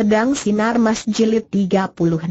Pedang Sinar Mas Jilid 32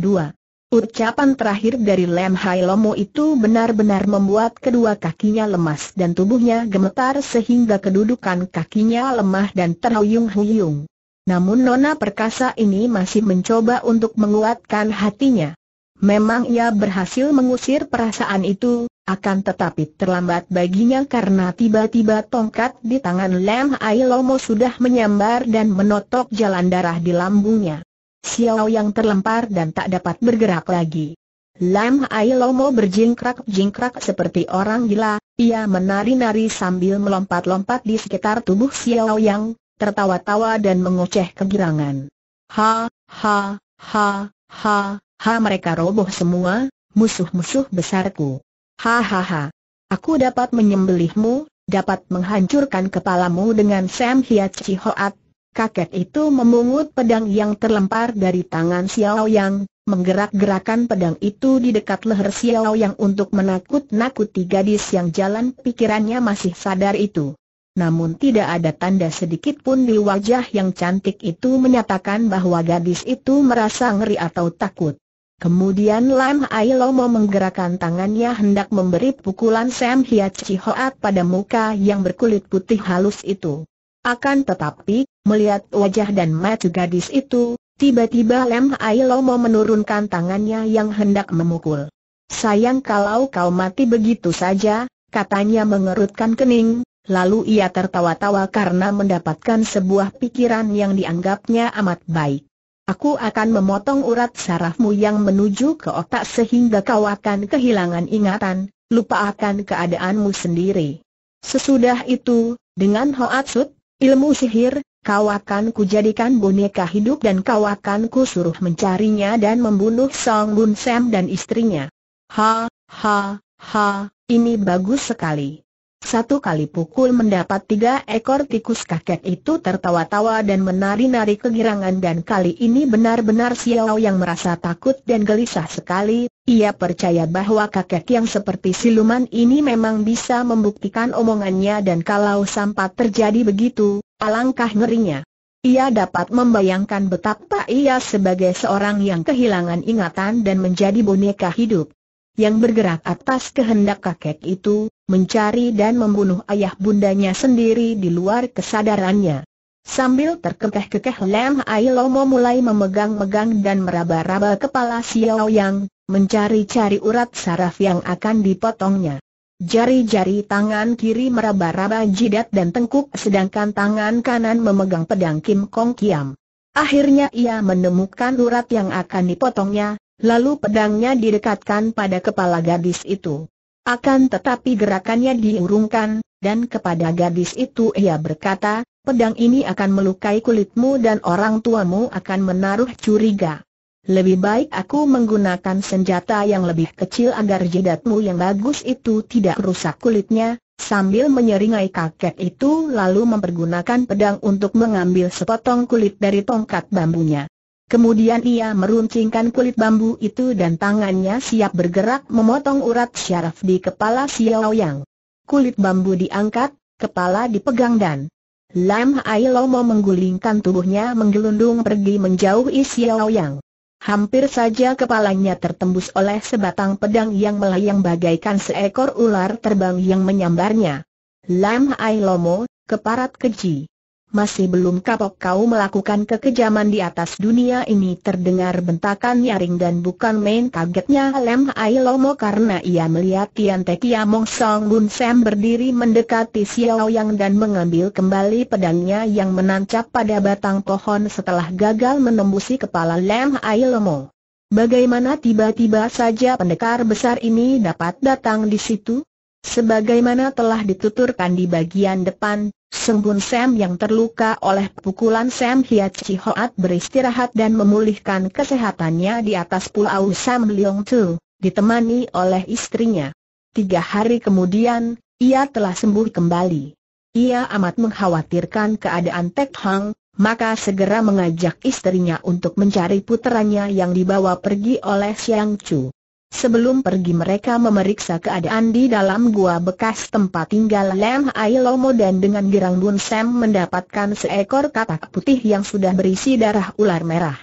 Ucapan terakhir dari Lem Hai Lomo itu benar-benar membuat kedua kakinya lemas dan tubuhnya gemetar sehingga kedudukan kakinya lemah dan terhuyung-huyung. Namun Nona Perkasa ini masih mencoba untuk menguatkan hatinya. Memang ia berhasil mengusir perasaan itu, akan tetapi terlambat baginya karena tiba-tiba tongkat di tangan Lam Ai Lomo sudah menyambar dan menotok jalan darah di lambungnya. Xiao yang terlempar dan tak dapat bergerak lagi. Lam Ai Lomo berjingkrak-jingkrak seperti orang gila, ia menari-nari sambil melompat-lompat di sekitar tubuh Xiao yang, tertawa-tawa dan mengoceh kegirangan. Ha, ha, ha, ha, Ha mereka roboh semua, musuh-musuh besarku. Hahaha. Aku dapat menyembelihmu, dapat menghancurkan kepalamu dengan Sam Hiat cihoat Kakek itu memungut pedang yang terlempar dari tangan Xiao Yang, menggerak-gerakan pedang itu di dekat leher Xiao Yang untuk menakut-nakuti gadis yang jalan pikirannya masih sadar itu. Namun tidak ada tanda sedikit pun di wajah yang cantik itu menyatakan bahwa gadis itu merasa ngeri atau takut. Kemudian Lam Ailomo menggerakkan tangannya hendak memberi pukulan Sam Hiat Chihoat pada muka yang berkulit putih halus itu. Akan tetapi, melihat wajah dan mata gadis itu, tiba-tiba Lam Ailomo menurunkan tangannya yang hendak memukul. Sayang kalau kau mati begitu saja, katanya mengerutkan kening, lalu ia tertawa-tawa karena mendapatkan sebuah pikiran yang dianggapnya amat baik. Aku akan memotong urat sarafmu yang menuju ke otak sehingga kau akan kehilangan ingatan, lupa akan keadaanmu sendiri. Sesudah itu, dengan Hoatsut, ilmu sihir, kau akan kujadikan boneka hidup dan kau akan kusuruh mencarinya dan membunuh Song Bun Sam dan istrinya. Ha, ha, ha, ini bagus sekali. Satu kali pukul mendapat tiga ekor tikus kakek itu tertawa-tawa dan menari-nari kegirangan dan kali ini benar-benar Xiao yang merasa takut dan gelisah sekali, ia percaya bahwa kakek yang seperti siluman ini memang bisa membuktikan omongannya dan kalau sampai terjadi begitu, alangkah ngerinya. Ia dapat membayangkan betapa ia sebagai seorang yang kehilangan ingatan dan menjadi boneka hidup yang bergerak atas kehendak kakek itu, mencari dan membunuh ayah bundanya sendiri di luar kesadarannya. Sambil terkekeh-kekeh Lam Ai Lomo mulai memegang-megang dan meraba-raba kepala Xiao Yang, mencari-cari urat saraf yang akan dipotongnya. Jari-jari tangan kiri meraba-raba jidat dan tengkuk sedangkan tangan kanan memegang pedang Kim Kong Kiam. Akhirnya ia menemukan urat yang akan dipotongnya, Lalu pedangnya didekatkan pada kepala gadis itu. Akan tetapi gerakannya diurungkan, dan kepada gadis itu ia berkata, pedang ini akan melukai kulitmu dan orang tuamu akan menaruh curiga. Lebih baik aku menggunakan senjata yang lebih kecil agar jidatmu yang bagus itu tidak rusak kulitnya, Sambil menyeringai kakek itu lalu mempergunakan pedang untuk mengambil sepotong kulit dari tongkat bambunya. Kemudian ia meruncingkan kulit bambu itu dan tangannya siap bergerak memotong urat syaraf di kepala Xiao Yang. Kulit bambu diangkat, kepala dipegang dan Lam Hai Lomo menggulingkan tubuhnya menggelundung pergi menjauhi Xiao Yang. Hampir saja kepalanya tertembus oleh sebatang pedang yang melayang bagaikan seekor ular terbang yang menyambarnya. Lam Hai Lomo, keparat keji masih belum kapok kau melakukan kekejaman di atas dunia ini terdengar bentakan nyaring dan bukan main kagetnya Lem Hai Lomo karena ia melihat Tian Te Kia Mong Song Bun Sam berdiri mendekati Xiao Yang dan mengambil kembali pedangnya yang menancap pada batang pohon setelah gagal menembusi kepala Lem Hai Lomo. Bagaimana tiba-tiba saja pendekar besar ini dapat datang di situ? Sebagaimana telah dituturkan di bagian depan, Sembun Sam yang terluka oleh pukulan Sam Hiat Chihoat beristirahat dan memulihkan kesehatannya di atas pulau Sam Leong Tu, ditemani oleh istrinya. Tiga hari kemudian, ia telah sembuh kembali. Ia amat mengkhawatirkan keadaan Tek Hang, maka segera mengajak istrinya untuk mencari putranya yang dibawa pergi oleh Siang Chu. Sebelum pergi mereka memeriksa keadaan di dalam gua bekas tempat tinggal Lem Hai Lomo dan dengan gerang Bun Sam mendapatkan seekor katak putih yang sudah berisi darah ular merah.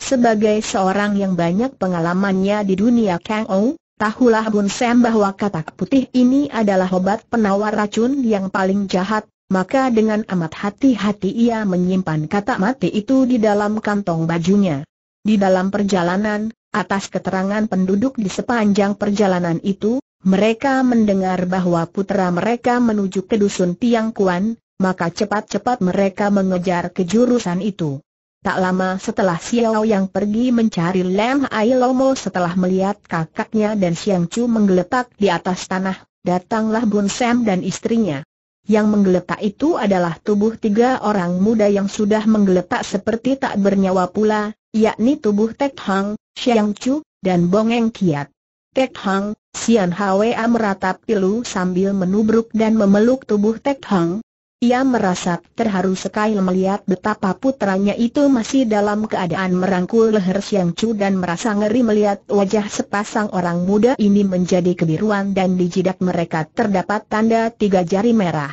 Sebagai seorang yang banyak pengalamannya di dunia Kang Ou, tahulah Bun Sam bahwa katak putih ini adalah obat penawar racun yang paling jahat, maka dengan amat hati-hati ia menyimpan katak mati itu di dalam kantong bajunya. Di dalam perjalanan, Atas keterangan penduduk di sepanjang perjalanan itu, mereka mendengar bahwa putera mereka menuju ke dusun Tiang Kuan, maka cepat-cepat mereka mengejar ke jurusan itu. Tak lama setelah Xiao yang pergi mencari Lam Ai Lomo setelah melihat kakaknya dan Siang Chu menggeletak di atas tanah, datanglah Bun Sam dan istrinya. Yang menggeletak itu adalah tubuh tiga orang muda yang sudah menggeletak seperti tak bernyawa pula, yakni tubuh Tek Hang, Xiang Chu, dan Bongeng Kiat. Tek Hang, Sian Hwa meratap pilu sambil menubruk dan memeluk tubuh Tek Hang. Ia merasa terharu sekali melihat betapa putranya itu masih dalam keadaan merangkul leher Siang Chu dan merasa ngeri melihat wajah sepasang orang muda ini menjadi kebiruan dan di jidat mereka terdapat tanda tiga jari merah.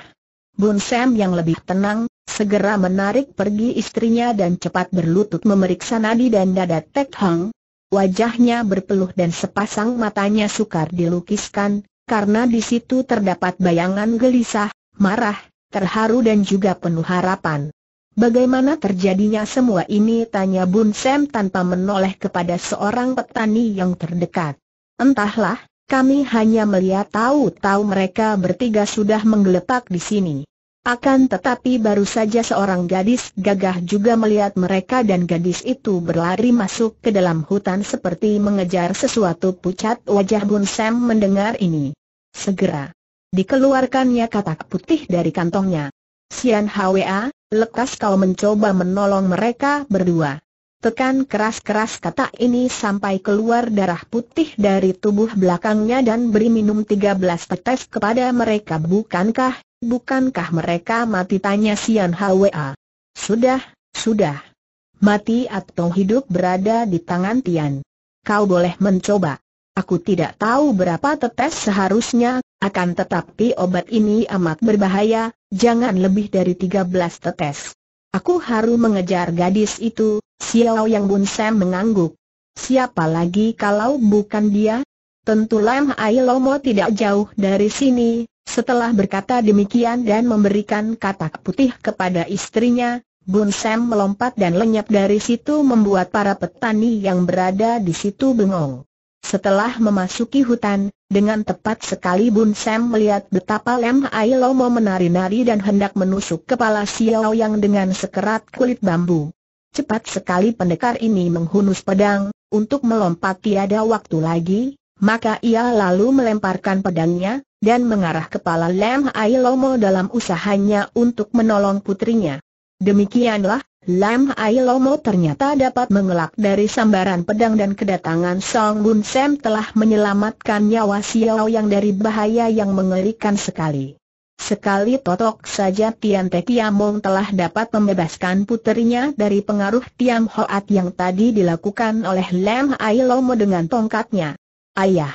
Bun Sam yang lebih tenang, segera menarik pergi istrinya dan cepat berlutut memeriksa nadi dan dada Tek Hang, Wajahnya berpeluh dan sepasang matanya sukar dilukiskan, karena di situ terdapat bayangan gelisah, marah, terharu dan juga penuh harapan. Bagaimana terjadinya semua ini tanya Bun Sam tanpa menoleh kepada seorang petani yang terdekat. Entahlah, kami hanya melihat tahu-tahu mereka bertiga sudah menggeletak di sini. Akan tetapi baru saja seorang gadis gagah juga melihat mereka dan gadis itu berlari masuk ke dalam hutan seperti mengejar sesuatu pucat wajah Bun Sam mendengar ini. Segera dikeluarkannya katak putih dari kantongnya. Sian Hwa, lekas kau mencoba menolong mereka berdua. Tekan keras-keras kata ini sampai keluar darah putih dari tubuh belakangnya dan beri minum 13 tetes kepada mereka bukankah Bukankah mereka mati tanya Sian Hwa? Sudah, sudah. Mati atau hidup berada di tangan Tian. Kau boleh mencoba. Aku tidak tahu berapa tetes seharusnya, akan tetapi obat ini amat berbahaya, jangan lebih dari 13 tetes. Aku harus mengejar gadis itu, Xiao Yang Bun Sam mengangguk. Siapa lagi kalau bukan dia? Tentu Lam Ai Lomo tidak jauh dari sini, setelah berkata demikian dan memberikan katak putih kepada istrinya, Bun Sam melompat dan lenyap dari situ membuat para petani yang berada di situ bengong. Setelah memasuki hutan, dengan tepat sekali Bun Sam melihat betapa Lem Ai Lomo menari-nari dan hendak menusuk kepala Xiao Yang dengan sekerat kulit bambu. Cepat sekali pendekar ini menghunus pedang, untuk melompat tiada waktu lagi, maka ia lalu melemparkan pedangnya, dan mengarah kepala Lam Hai Lomo dalam usahanya untuk menolong putrinya. Demikianlah, Lam Hai Lomo ternyata dapat mengelak dari sambaran pedang dan kedatangan Song Bun Sam telah menyelamatkan nyawa Xiao yang dari bahaya yang mengerikan sekali. Sekali totok saja Tian Te Kiamong telah dapat membebaskan putrinya dari pengaruh Tian Hoat yang tadi dilakukan oleh Lam Ai Lomo dengan tongkatnya. Ayah.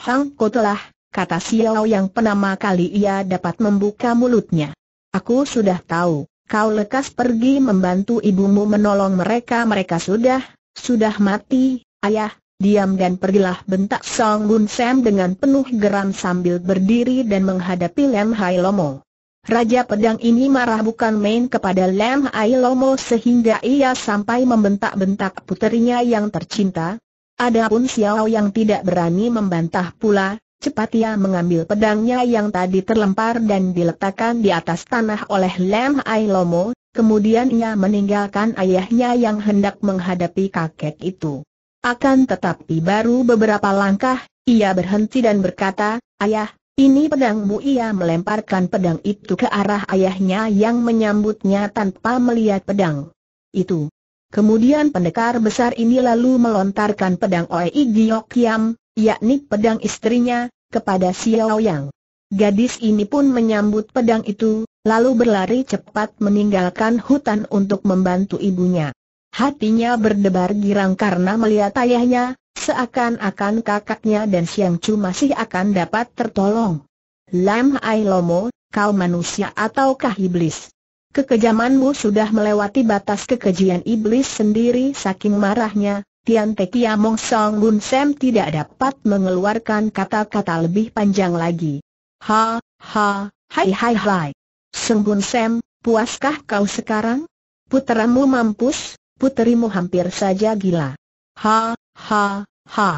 Hang Ko telah, kata Xiao yang penama kali ia dapat membuka mulutnya. Aku sudah tahu, kau lekas pergi membantu ibumu menolong mereka. Mereka sudah, sudah mati, ayah, diam dan pergilah bentak Song Bun Sam dengan penuh geram sambil berdiri dan menghadapi Lam Hai Lomo. Raja pedang ini marah bukan main kepada Lam Hai Lomo sehingga ia sampai membentak-bentak puterinya yang tercinta, Adapun Xiao yang tidak berani membantah pula, cepat ia mengambil pedangnya yang tadi terlempar dan diletakkan di atas tanah oleh Lam Ai Lomo, kemudian ia meninggalkan ayahnya yang hendak menghadapi kakek itu. Akan tetapi baru beberapa langkah, ia berhenti dan berkata, Ayah, ini pedangmu ia melemparkan pedang itu ke arah ayahnya yang menyambutnya tanpa melihat pedang. Itu, Kemudian pendekar besar ini lalu melontarkan pedang Oei Giok Kiam, yakni pedang istrinya, kepada Xiao Yang. Gadis ini pun menyambut pedang itu, lalu berlari cepat meninggalkan hutan untuk membantu ibunya. Hatinya berdebar girang karena melihat ayahnya, seakan-akan kakaknya dan Siang Chu masih akan dapat tertolong. Lam Ai Lomo, kau manusia ataukah iblis? Kekejamanmu sudah melewati batas kekejian iblis sendiri saking marahnya, Tian Te Kia Mong Song Bun Sam tidak dapat mengeluarkan kata-kata lebih panjang lagi. Ha, ha, hai hai hai. Seng Bun Sam, puaskah kau sekarang? Puteramu mampus, puterimu hampir saja gila. Ha, ha, ha.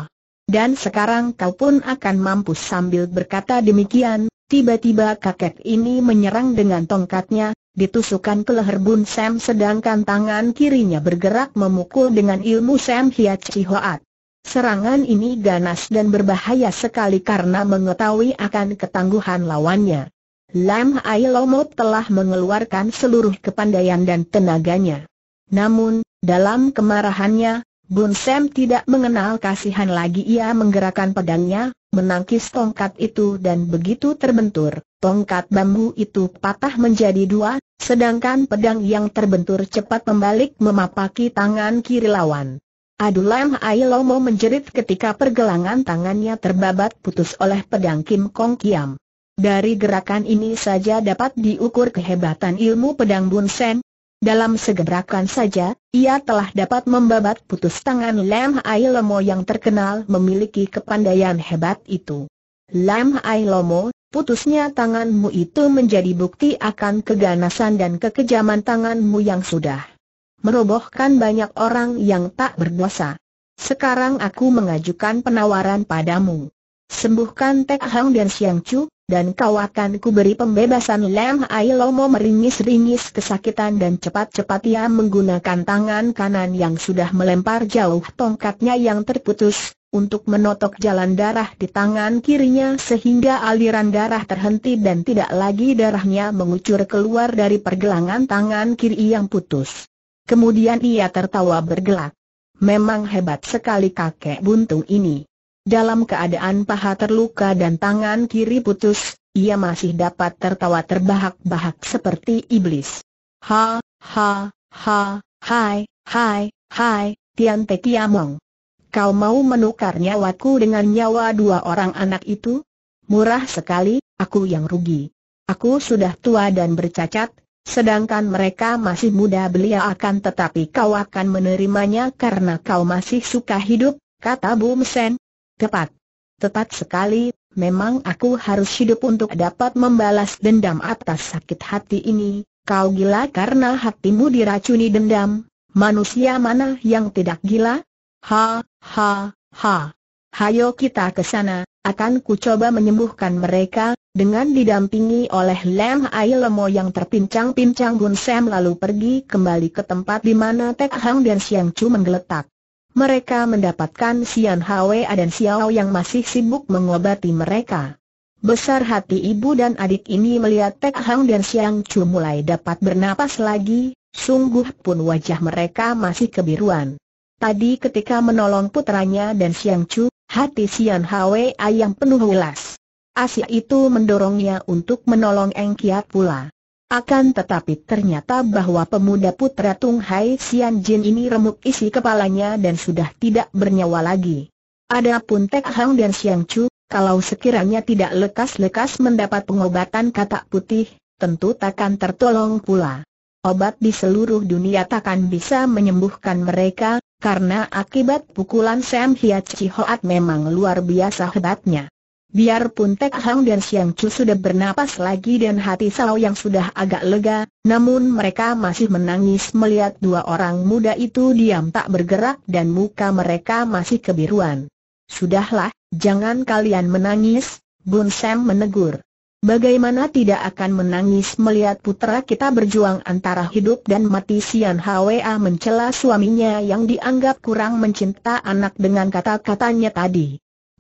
Dan sekarang kau pun akan mampus sambil berkata demikian, tiba-tiba kakek ini menyerang dengan tongkatnya, ditusukan ke leher Bun Sam sedangkan tangan kirinya bergerak memukul dengan ilmu Sam Hiat Hoat. Serangan ini ganas dan berbahaya sekali karena mengetahui akan ketangguhan lawannya. Lam Ai Lomot telah mengeluarkan seluruh kepandaian dan tenaganya. Namun, dalam kemarahannya, Bun Sam tidak mengenal kasihan lagi ia menggerakkan pedangnya, menangkis tongkat itu dan begitu terbentur, tongkat bambu itu patah menjadi dua, sedangkan pedang yang terbentur cepat membalik memapaki tangan kiri lawan. Adulam Ailomo menjerit ketika pergelangan tangannya terbabat putus oleh pedang Kim Kong Kiam. Dari gerakan ini saja dapat diukur kehebatan ilmu pedang Bun Sen, dalam segerakan saja, ia telah dapat membabat putus tangan Lam Hai Lomo yang terkenal memiliki kepandaian hebat itu. Lam Hai Lomo, putusnya tanganmu itu menjadi bukti akan keganasan dan kekejaman tanganmu yang sudah merobohkan banyak orang yang tak berdosa. Sekarang aku mengajukan penawaran padamu. Sembuhkan Tek Hang dan Siang Chu, dan kau akan kuberi pembebasan Lam Hai Lomo meringis-ringis kesakitan dan cepat-cepat ia menggunakan tangan kanan yang sudah melempar jauh tongkatnya yang terputus, untuk menotok jalan darah di tangan kirinya sehingga aliran darah terhenti dan tidak lagi darahnya mengucur keluar dari pergelangan tangan kiri yang putus. Kemudian ia tertawa bergelak. Memang hebat sekali kakek buntung ini. Dalam keadaan paha terluka dan tangan kiri putus, ia masih dapat tertawa terbahak-bahak seperti iblis. Ha, ha, ha, hai, hai, hai, Tian Te Kiamong. Kau mau menukar nyawaku dengan nyawa dua orang anak itu? Murah sekali, aku yang rugi. Aku sudah tua dan bercacat, Sedangkan mereka masih muda belia akan tetapi kau akan menerimanya karena kau masih suka hidup, kata Bum Sen, Tepat. Tepat sekali, memang aku harus hidup untuk dapat membalas dendam atas sakit hati ini, kau gila karena hatimu diracuni dendam, manusia mana yang tidak gila? Ha, ha, ha. Hayo kita ke sana, akan ku coba menyembuhkan mereka, dengan didampingi oleh Lem Ai Lemo yang terpincang-pincang Gun Sam lalu pergi kembali ke tempat di mana Tek Hang dan Siang Chu menggeletak mereka mendapatkan Sian Hwe dan Xiao yang masih sibuk mengobati mereka. Besar hati ibu dan adik ini melihat Tek Hang dan Siang Chu mulai dapat bernapas lagi, sungguh pun wajah mereka masih kebiruan. Tadi ketika menolong putranya dan Siang Chu, hati Sian Hwe yang penuh ulas. Asia itu mendorongnya untuk menolong Eng Kiat pula. Akan tetapi ternyata bahwa pemuda putra Tung Hai Sian Jin ini remuk isi kepalanya dan sudah tidak bernyawa lagi. Adapun Tek Hang dan Siang Chu, kalau sekiranya tidak lekas-lekas mendapat pengobatan katak putih, tentu takkan tertolong pula. Obat di seluruh dunia takkan bisa menyembuhkan mereka, karena akibat pukulan Sam Hiat Chi Hoat memang luar biasa hebatnya. Biarpun Tek Hang dan Siang Chu sudah bernapas lagi dan hati Sao yang sudah agak lega, namun mereka masih menangis melihat dua orang muda itu diam tak bergerak dan muka mereka masih kebiruan. Sudahlah, jangan kalian menangis, Bun Sam menegur. Bagaimana tidak akan menangis melihat putra kita berjuang antara hidup dan mati Sian Hwa mencela suaminya yang dianggap kurang mencinta anak dengan kata-katanya tadi.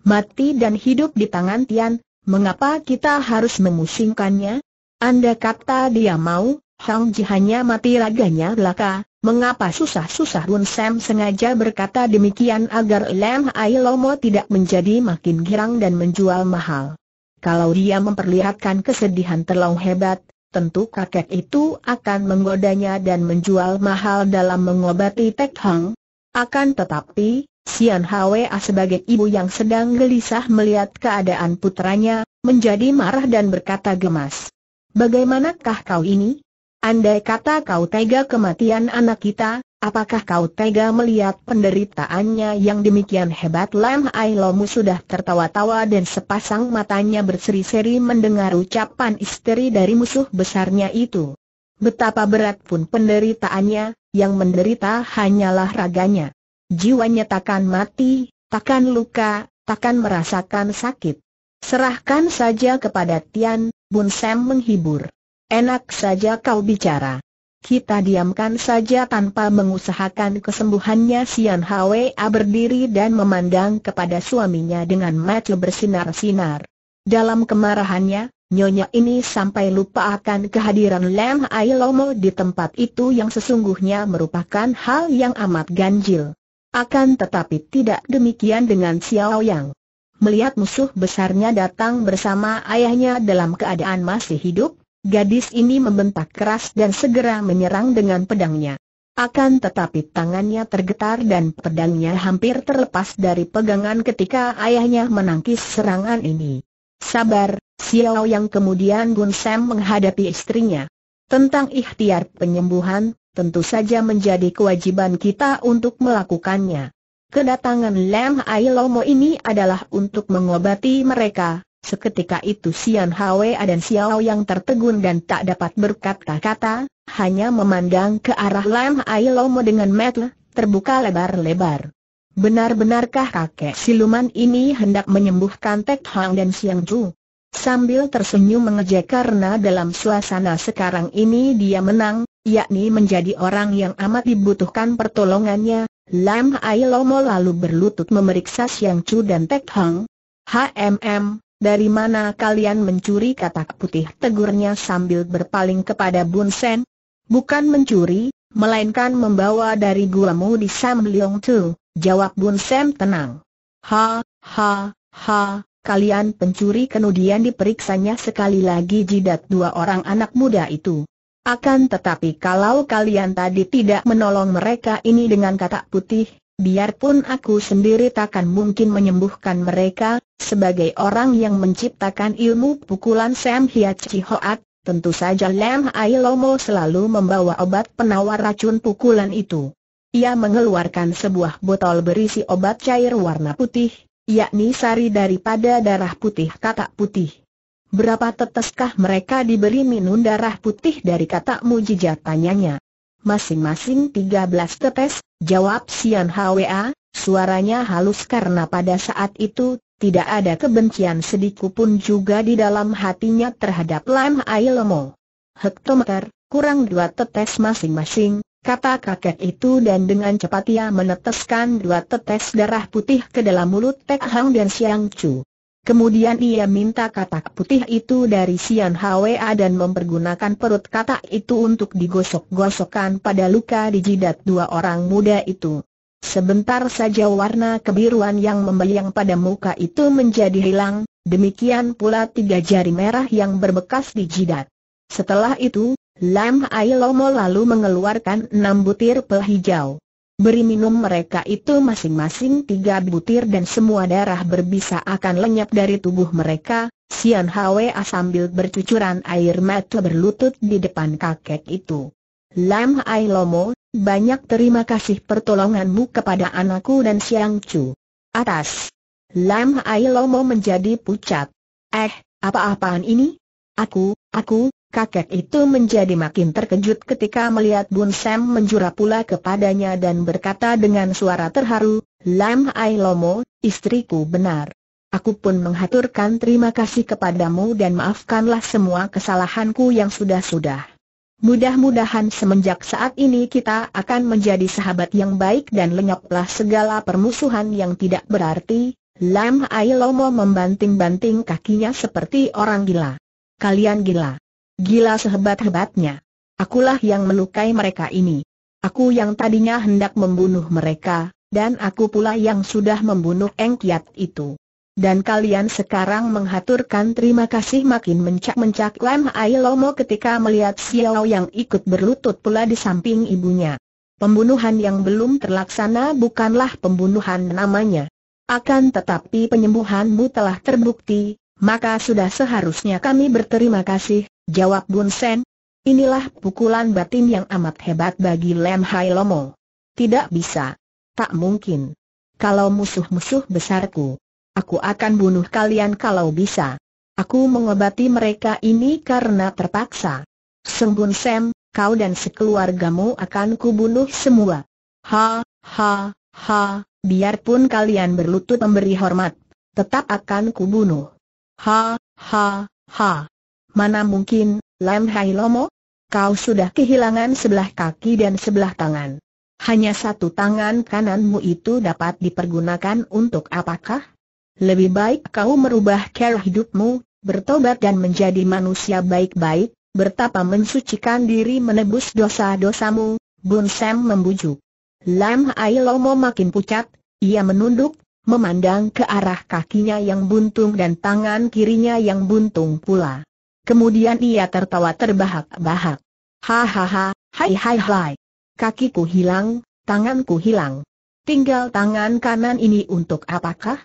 Mati dan hidup di tangan Tian, mengapa kita harus memusingkannya? Anda kata dia mau, Hang Ji hanya mati raganya belaka, mengapa susah-susah Run Sam sengaja berkata demikian agar Lam Ai Lomo tidak menjadi makin girang dan menjual mahal. Kalau dia memperlihatkan kesedihan terlalu hebat, tentu kakek itu akan menggodanya dan menjual mahal dalam mengobati Tek Hang. Akan tetapi, Sian Hwa sebagai ibu yang sedang gelisah melihat keadaan putranya, menjadi marah dan berkata gemas. Bagaimanakah kau ini? Andai kata kau tega kematian anak kita, apakah kau tega melihat penderitaannya yang demikian hebat? Lam Ailomu sudah tertawa-tawa dan sepasang matanya berseri-seri mendengar ucapan istri dari musuh besarnya itu. Betapa berat pun penderitaannya, yang menderita hanyalah raganya. Jiwanya takkan mati, takkan luka, takkan merasakan sakit. Serahkan saja kepada Tian, Bun Sam menghibur. Enak saja kau bicara. Kita diamkan saja tanpa mengusahakan kesembuhannya Sian Hwa berdiri dan memandang kepada suaminya dengan mata bersinar-sinar. Dalam kemarahannya, Nyonya ini sampai lupa akan kehadiran Lam Ailomo di tempat itu yang sesungguhnya merupakan hal yang amat ganjil. Akan tetapi tidak demikian dengan Xiao Yang. Melihat musuh besarnya datang bersama ayahnya dalam keadaan masih hidup, gadis ini membentak keras dan segera menyerang dengan pedangnya. Akan tetapi tangannya tergetar dan pedangnya hampir terlepas dari pegangan ketika ayahnya menangkis serangan ini. Sabar, Xiao yang kemudian Gun Sam menghadapi istrinya. Tentang ikhtiar penyembuhan, tentu saja menjadi kewajiban kita untuk melakukannya. Kedatangan Lam Ailomo ini adalah untuk mengobati mereka. Seketika itu Sian Hwe dan Xiao yang tertegun dan tak dapat berkata-kata, hanya memandang ke arah Lam Ailomo dengan mata terbuka lebar-lebar. Benar-benarkah kakek siluman ini hendak menyembuhkan Tek Hang dan Siang Chu? Sambil tersenyum mengejek karena dalam suasana sekarang ini dia menang, yakni menjadi orang yang amat dibutuhkan pertolongannya, Lam Ai Lomo lalu berlutut memeriksa Siang Chu dan Tek Hang. HMM, dari mana kalian mencuri katak putih tegurnya sambil berpaling kepada Bun Sen? Bukan mencuri, melainkan membawa dari guamu di Sam Leong Tu, jawab Bun Sen tenang. Ha, ha, ha, kalian pencuri kemudian diperiksanya sekali lagi jidat dua orang anak muda itu. Akan tetapi kalau kalian tadi tidak menolong mereka ini dengan kata putih, biarpun aku sendiri takkan mungkin menyembuhkan mereka, sebagai orang yang menciptakan ilmu pukulan Sam Hiachi Hoat, tentu saja Lam Ailomo selalu membawa obat penawar racun pukulan itu. Ia mengeluarkan sebuah botol berisi obat cair warna putih, yakni sari daripada darah putih kata putih. Berapa teteskah mereka diberi minum darah putih dari kata mujijat tanyanya? Masing-masing 13 tetes, jawab Sian Hwa, suaranya halus karena pada saat itu, tidak ada kebencian sedikupun juga di dalam hatinya terhadap Lam Ailemo. Hektometer, kurang dua tetes masing-masing, kata kakek itu dan dengan cepat ia meneteskan dua tetes darah putih ke dalam mulut Tek Hang dan Siang Chu. Kemudian ia minta katak putih itu dari Sian Hwa dan mempergunakan perut katak itu untuk digosok-gosokkan pada luka di jidat dua orang muda itu. Sebentar saja warna kebiruan yang membayang pada muka itu menjadi hilang, demikian pula tiga jari merah yang berbekas di jidat. Setelah itu, Lam Ailomo lalu mengeluarkan enam butir pel hijau. Beri minum mereka itu masing-masing tiga butir dan semua darah berbisa akan lenyap dari tubuh mereka, Sian Hwa sambil bercucuran air mata berlutut di depan kakek itu. Lam Hai Lomo, banyak terima kasih pertolonganmu kepada anakku dan Siang Chu. Atas. Lam Hai Lomo menjadi pucat. Eh, apa-apaan ini? Aku, aku, kakek itu menjadi makin terkejut ketika melihat Bun Sam menjura pula kepadanya dan berkata dengan suara terharu, Lam Ai Lomo, istriku benar. Aku pun menghaturkan terima kasih kepadamu dan maafkanlah semua kesalahanku yang sudah-sudah. Mudah-mudahan semenjak saat ini kita akan menjadi sahabat yang baik dan lenyaplah segala permusuhan yang tidak berarti. Lam Ai Lomo membanting-banting kakinya seperti orang gila. Kalian gila. Gila sehebat-hebatnya. Akulah yang melukai mereka ini. Aku yang tadinya hendak membunuh mereka, dan aku pula yang sudah membunuh Engkiat itu. Dan kalian sekarang menghaturkan terima kasih makin mencak-mencak Lam Ai Lomo ketika melihat Xiao yang ikut berlutut pula di samping ibunya. Pembunuhan yang belum terlaksana bukanlah pembunuhan namanya. Akan tetapi penyembuhanmu telah terbukti, maka sudah seharusnya kami berterima kasih, jawab Bun Sen. Inilah pukulan batin yang amat hebat bagi Lem Hai Lomo. Tidak bisa. Tak mungkin. Kalau musuh-musuh besarku, aku akan bunuh kalian kalau bisa. Aku mengobati mereka ini karena terpaksa. Sembun Sen, kau dan sekeluargamu akan kubunuh semua. Ha, ha, ha, biarpun kalian berlutut memberi hormat, tetap akan kubunuh. Ha, ha, ha. Mana mungkin, Lam Hai Lomo? Kau sudah kehilangan sebelah kaki dan sebelah tangan. Hanya satu tangan kananmu itu dapat dipergunakan untuk apakah? Lebih baik kau merubah cara hidupmu, bertobat dan menjadi manusia baik-baik, bertapa mensucikan diri menebus dosa-dosamu, Bun Sam membujuk. Lam Hai Lomo makin pucat, ia menunduk memandang ke arah kakinya yang buntung dan tangan kirinya yang buntung pula. Kemudian ia tertawa terbahak-bahak. Hahaha, hai hai hai. Kakiku hilang, tanganku hilang. Tinggal tangan kanan ini untuk apakah?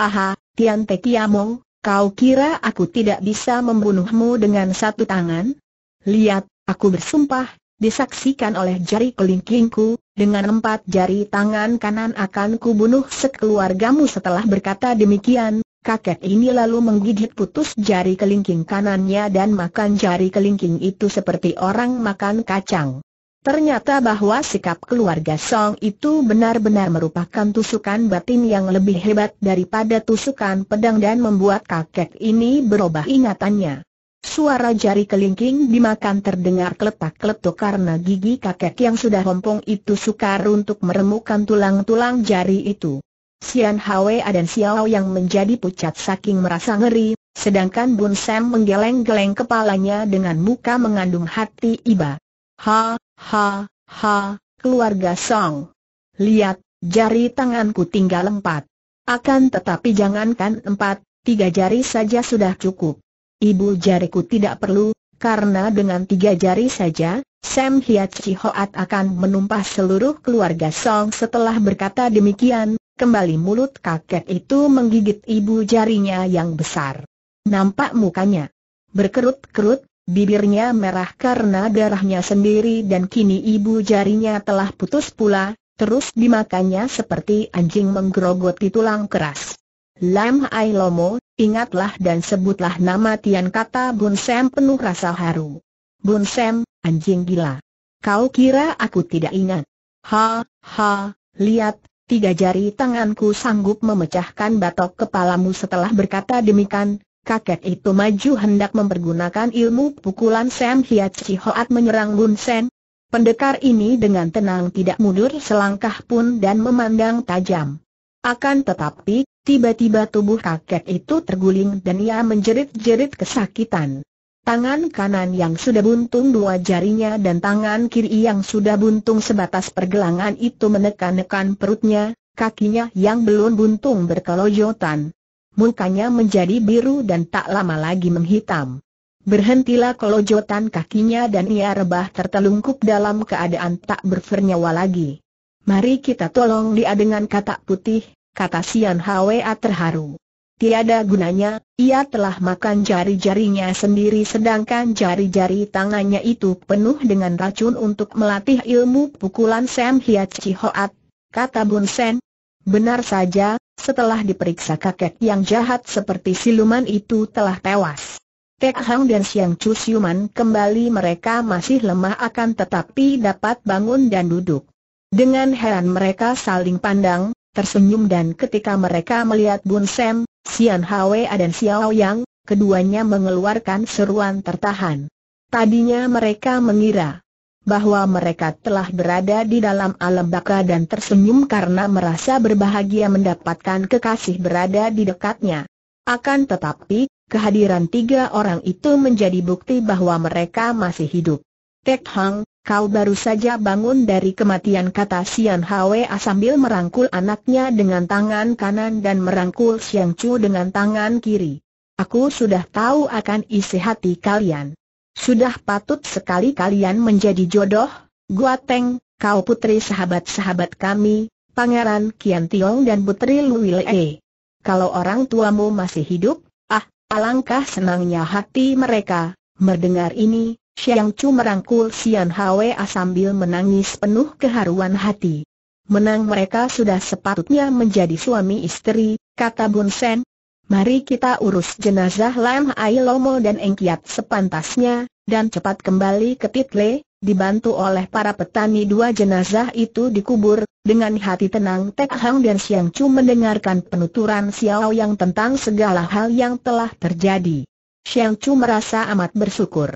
Aha, Tian Te Kiamong, kau kira aku tidak bisa membunuhmu dengan satu tangan? Lihat, aku bersumpah, disaksikan oleh jari kelingkingku, dengan empat jari tangan kanan akan kubunuh sekeluargamu setelah berkata demikian, kakek ini lalu menggigit putus jari kelingking kanannya dan makan jari kelingking itu seperti orang makan kacang. Ternyata bahwa sikap keluarga Song itu benar-benar merupakan tusukan batin yang lebih hebat daripada tusukan pedang dan membuat kakek ini berubah ingatannya. Suara jari kelingking dimakan terdengar keletak-keletuk karena gigi kakek yang sudah rompong itu sukar untuk meremukkan tulang-tulang jari itu. Sian Hwe dan Xiao yang menjadi pucat saking merasa ngeri, sedangkan Bun Sam menggeleng-geleng kepalanya dengan muka mengandung hati iba. Ha, ha, ha, keluarga Song. Lihat, jari tanganku tinggal empat. Akan tetapi jangankan empat, tiga jari saja sudah cukup ibu jariku tidak perlu, karena dengan tiga jari saja, Sam Hiat Cihoat akan menumpah seluruh keluarga Song setelah berkata demikian, kembali mulut kakek itu menggigit ibu jarinya yang besar. Nampak mukanya berkerut-kerut, bibirnya merah karena darahnya sendiri dan kini ibu jarinya telah putus pula, terus dimakannya seperti anjing menggerogoti tulang keras. Lam Ai Lomo, Ingatlah dan sebutlah nama Tian kata Bun Sam penuh rasa haru. Bun Sam, anjing gila. Kau kira aku tidak ingat? Ha, ha, lihat, tiga jari tanganku sanggup memecahkan batok kepalamu setelah berkata demikian. Kakek itu maju hendak mempergunakan ilmu pukulan Sam Hiat Hoat menyerang Bun Sam. Pendekar ini dengan tenang tidak mundur selangkah pun dan memandang tajam. Akan tetapi, Tiba-tiba tubuh kakek itu terguling dan ia menjerit-jerit kesakitan. Tangan kanan yang sudah buntung dua jarinya dan tangan kiri yang sudah buntung sebatas pergelangan itu menekan-nekan perutnya, kakinya yang belum buntung berkelojotan. Mukanya menjadi biru dan tak lama lagi menghitam. Berhentilah kelojotan kakinya dan ia rebah tertelungkup dalam keadaan tak bernyawa lagi. Mari kita tolong dia dengan kata putih, kata Sian Hwa terharu. Tiada gunanya, ia telah makan jari-jarinya sendiri sedangkan jari-jari tangannya itu penuh dengan racun untuk melatih ilmu pukulan Sam Hiat Chihoat, kata Bun Sen. Benar saja, setelah diperiksa kakek yang jahat seperti siluman itu telah tewas. Tek Hang dan Siang Chu Siuman kembali mereka masih lemah akan tetapi dapat bangun dan duduk. Dengan heran mereka saling pandang, tersenyum dan ketika mereka melihat Bun Sam, Sian Hwe dan Xiao Yang, keduanya mengeluarkan seruan tertahan. Tadinya mereka mengira bahwa mereka telah berada di dalam alam baka dan tersenyum karena merasa berbahagia mendapatkan kekasih berada di dekatnya. Akan tetapi, kehadiran tiga orang itu menjadi bukti bahwa mereka masih hidup. Tek Hang, Kau baru saja bangun dari kematian kata Sian Hwa sambil merangkul anaknya dengan tangan kanan dan merangkul Siang Chu dengan tangan kiri. Aku sudah tahu akan isi hati kalian. Sudah patut sekali kalian menjadi jodoh, Gua Teng, kau putri sahabat-sahabat kami, Pangeran Kian Tiong dan Putri Luwile. Kalau orang tuamu masih hidup, ah, alangkah senangnya hati mereka, mendengar ini, Xiang Chu merangkul Xian Hwa sambil menangis penuh keharuan hati. Menang mereka sudah sepatutnya menjadi suami istri, kata Bun Sen. Mari kita urus jenazah Lam Ai Lomo dan Eng sepantasnya, dan cepat kembali ke Title, dibantu oleh para petani dua jenazah itu dikubur, dengan hati tenang Tek Hang dan Siang Chu mendengarkan penuturan Xiao Yang tentang segala hal yang telah terjadi. Siang Chu merasa amat bersyukur.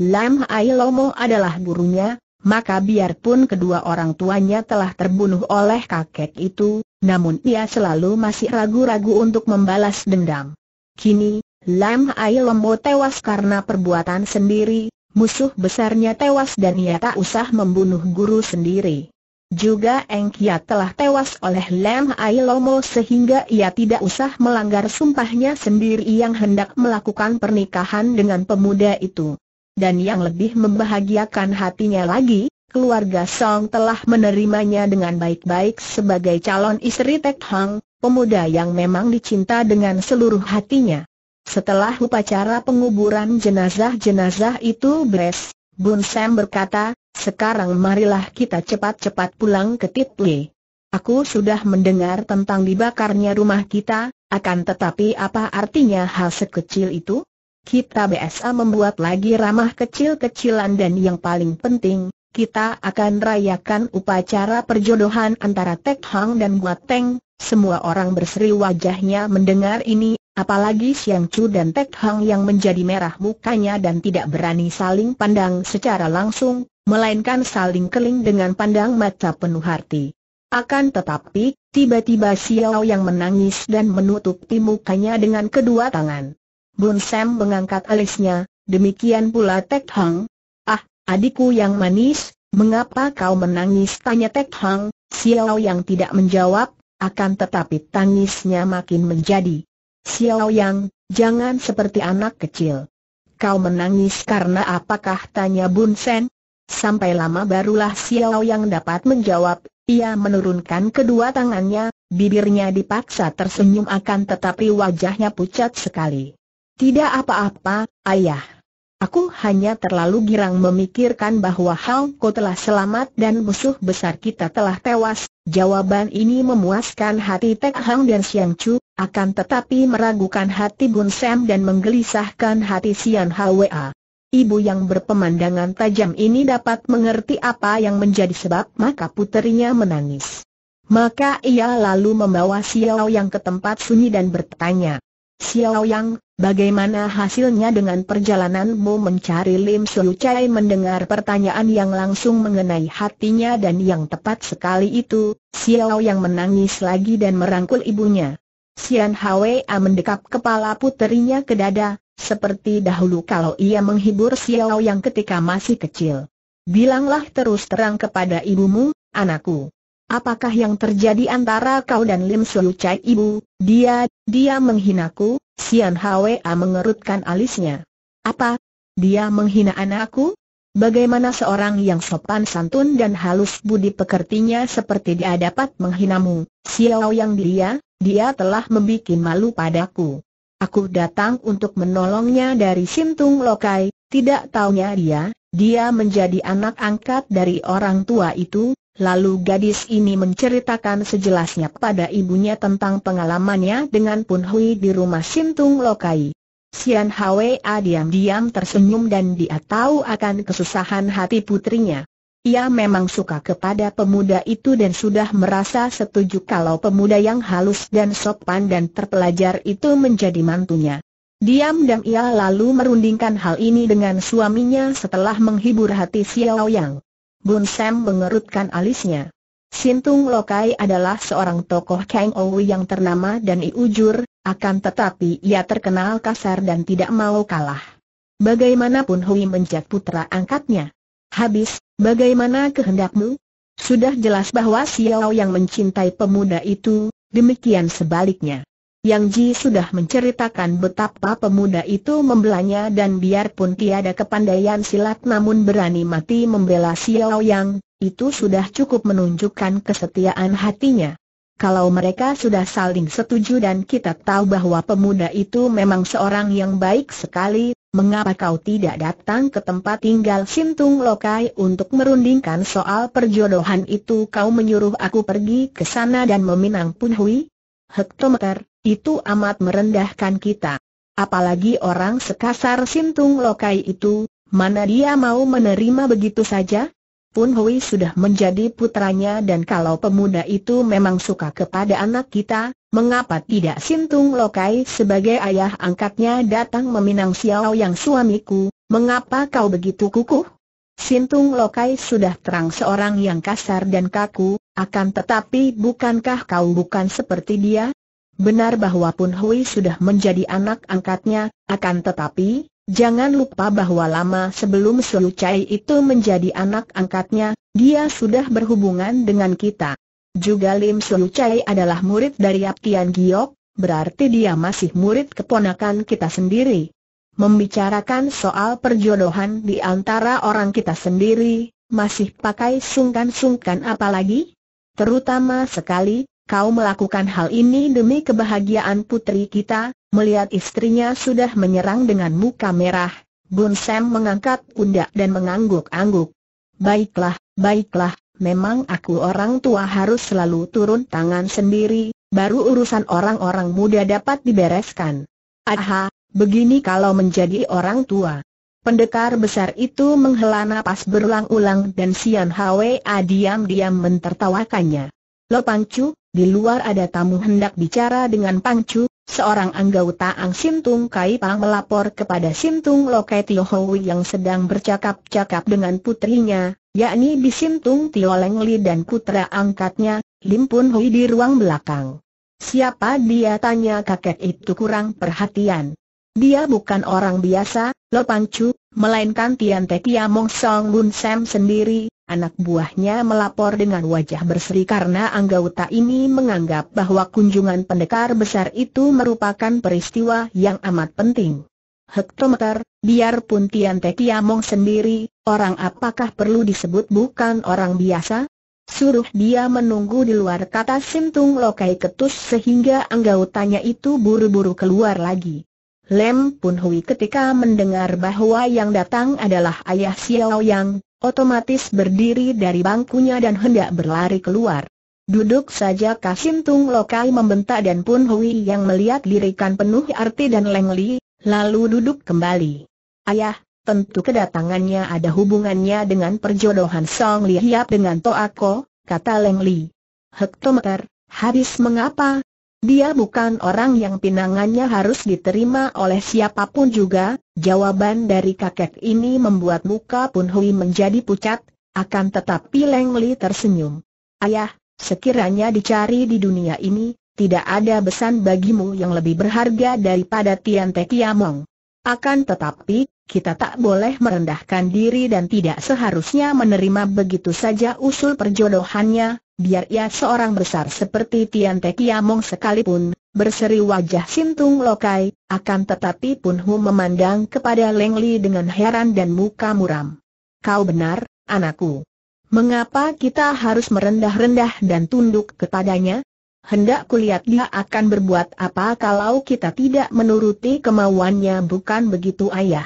Lam Hai adalah gurunya, maka biarpun kedua orang tuanya telah terbunuh oleh kakek itu, namun ia selalu masih ragu-ragu untuk membalas dendam. Kini, Lam Hai tewas karena perbuatan sendiri, musuh besarnya tewas dan ia tak usah membunuh guru sendiri. Juga Eng telah tewas oleh Lam Ailomo sehingga ia tidak usah melanggar sumpahnya sendiri yang hendak melakukan pernikahan dengan pemuda itu dan yang lebih membahagiakan hatinya lagi, keluarga Song telah menerimanya dengan baik-baik sebagai calon istri Tek Hang, pemuda yang memang dicinta dengan seluruh hatinya. Setelah upacara penguburan jenazah-jenazah itu beres, Bun Sam berkata, sekarang marilah kita cepat-cepat pulang ke Title. Aku sudah mendengar tentang dibakarnya rumah kita, akan tetapi apa artinya hal sekecil itu? kita BSA membuat lagi ramah kecil-kecilan dan yang paling penting, kita akan rayakan upacara perjodohan antara Tek Hang dan Gua Teng. Semua orang berseri wajahnya mendengar ini, apalagi Siang Chu dan Tek Hang yang menjadi merah mukanya dan tidak berani saling pandang secara langsung, melainkan saling keling dengan pandang mata penuh hati. Akan tetapi, tiba-tiba Xiao yang menangis dan menutupi mukanya dengan kedua tangan. Bun Sam mengangkat alisnya, demikian pula Tek Hang. Ah, adikku yang manis, mengapa kau menangis? Tanya Tek Hang, Xiao yang tidak menjawab, akan tetapi tangisnya makin menjadi. Xiao yang, jangan seperti anak kecil. Kau menangis karena apakah? Tanya Bun Sen. Sampai lama barulah Xiao yang dapat menjawab, ia menurunkan kedua tangannya, bibirnya dipaksa tersenyum akan tetapi wajahnya pucat sekali. Tidak apa-apa, ayah. Aku hanya terlalu girang memikirkan bahwa Hao Ko telah selamat dan musuh besar kita telah tewas. Jawaban ini memuaskan hati Tek Hang dan Siang Chu, akan tetapi meragukan hati Bun Sam dan menggelisahkan hati Xian Hwa. Ibu yang berpemandangan tajam ini dapat mengerti apa yang menjadi sebab maka puterinya menangis. Maka ia lalu membawa Xiao yang ke tempat sunyi dan bertanya, Xiao Yang, bagaimana hasilnya dengan perjalananmu mencari Lim Siu Chai mendengar pertanyaan yang langsung mengenai hatinya dan yang tepat sekali itu, Xiao Yang menangis lagi dan merangkul ibunya. Xian Hwa mendekap kepala puterinya ke dada, seperti dahulu kalau ia menghibur Xiao Yang ketika masih kecil. Bilanglah terus terang kepada ibumu, anakku. Apakah yang terjadi antara kau dan Lim Sulu Chai Ibu? Dia, dia menghinaku, Sian Hwa mengerutkan alisnya. Apa? Dia menghina anakku? Bagaimana seorang yang sopan santun dan halus budi pekertinya seperti dia dapat menghinamu? Xiao yang dia, dia telah membuat malu padaku. Aku datang untuk menolongnya dari Simtung Lokai, tidak taunya dia, dia menjadi anak angkat dari orang tua itu, Lalu gadis ini menceritakan sejelasnya kepada ibunya tentang pengalamannya dengan Pun Hui di rumah Sintung Lokai. Sian Hwa ah, diam-diam tersenyum dan dia tahu akan kesusahan hati putrinya. Ia memang suka kepada pemuda itu dan sudah merasa setuju kalau pemuda yang halus dan sopan dan terpelajar itu menjadi mantunya. Diam-diam ia lalu merundingkan hal ini dengan suaminya setelah menghibur hati Xiao Yang. Bun Sam mengerutkan alisnya. Sintung Lokai adalah seorang tokoh Kang Ou yang ternama dan iujur, akan tetapi ia terkenal kasar dan tidak mau kalah. Bagaimanapun Hui menjak putra angkatnya. Habis, bagaimana kehendakmu? Sudah jelas bahwa Xiao yang mencintai pemuda itu, demikian sebaliknya. Yang Ji sudah menceritakan betapa pemuda itu membelanya dan biarpun tiada kepandaian silat namun berani mati membela Xiao Yang, itu sudah cukup menunjukkan kesetiaan hatinya. Kalau mereka sudah saling setuju dan kita tahu bahwa pemuda itu memang seorang yang baik sekali, mengapa kau tidak datang ke tempat tinggal Sintung Lokai untuk merundingkan soal perjodohan itu kau menyuruh aku pergi ke sana dan meminang Pun Hui? hektometer, itu amat merendahkan kita. Apalagi orang sekasar Sintung Lokai itu, mana dia mau menerima begitu saja? Pun Hui sudah menjadi putranya dan kalau pemuda itu memang suka kepada anak kita, mengapa tidak Sintung Lokai sebagai ayah angkatnya datang meminang Xiao yang suamiku, mengapa kau begitu kukuh? Sintung Lokai sudah terang seorang yang kasar dan kaku, akan tetapi bukankah kau bukan seperti dia? Benar bahwa Pun Hui sudah menjadi anak angkatnya, akan tetapi, jangan lupa bahwa lama sebelum Su Chai itu menjadi anak angkatnya, dia sudah berhubungan dengan kita. Juga Lim Su Chai adalah murid dari Aptian Giok, berarti dia masih murid keponakan kita sendiri. Membicarakan soal perjodohan di antara orang kita sendiri, masih pakai sungkan-sungkan apalagi? Terutama sekali, kau melakukan hal ini demi kebahagiaan putri kita, melihat istrinya sudah menyerang dengan muka merah. Bun Sam mengangkat pundak dan mengangguk-angguk. Baiklah, baiklah, memang aku orang tua harus selalu turun tangan sendiri, baru urusan orang-orang muda dapat dibereskan. Aha, begini kalau menjadi orang tua. Pendekar besar itu menghela napas berulang-ulang dan Sian Hwa diam-diam mentertawakannya. Lo Pangcu, di luar ada tamu hendak bicara dengan Pangcu, seorang anggota Ang Sintung Kai Pang melapor kepada Sintung Tio Tiohowi yang sedang bercakap-cakap dengan putrinya, yakni di Sintung Tio Lengli dan putra angkatnya, Lim Pun Hui di ruang belakang. Siapa dia tanya kakek itu kurang perhatian. Dia bukan orang biasa, Lo Pancu, melainkan Tian Te Pia Mong Song Lun Sam sendiri, anak buahnya melapor dengan wajah berseri karena anggota ini menganggap bahwa kunjungan pendekar besar itu merupakan peristiwa yang amat penting. Hektometer, biarpun Tian Te Pia Mong sendiri, orang apakah perlu disebut bukan orang biasa? Suruh dia menunggu di luar kata Sintung Lokai Ketus sehingga anggotanya itu buru-buru keluar lagi. Lem Pun Hui ketika mendengar bahwa yang datang adalah ayah Xiao Yang, otomatis berdiri dari bangkunya dan hendak berlari keluar. Duduk saja Kasim Tung Lokai membentak dan Pun Hui yang melihat dirikan penuh arti dan lengli, lalu duduk kembali. Ayah, tentu kedatangannya ada hubungannya dengan perjodohan Song Li Hiap dengan Toako, kata lengli. Hektometer, habis mengapa, dia bukan orang yang pinangannya harus diterima oleh siapapun juga, jawaban dari kakek ini membuat muka Pun Hui menjadi pucat, akan tetapi Leng Li tersenyum. Ayah, sekiranya dicari di dunia ini, tidak ada besan bagimu yang lebih berharga daripada Tian Te Kiamong. Akan tetapi, kita tak boleh merendahkan diri dan tidak seharusnya menerima begitu saja usul perjodohannya, biar ia seorang besar seperti Tian Te Kiamong sekalipun, berseri wajah Sintung Lokai, akan tetapi Pun Hu memandang kepada Leng Li dengan heran dan muka muram. Kau benar, anakku. Mengapa kita harus merendah-rendah dan tunduk kepadanya? Hendak kulihat dia akan berbuat apa kalau kita tidak menuruti kemauannya bukan begitu ayah.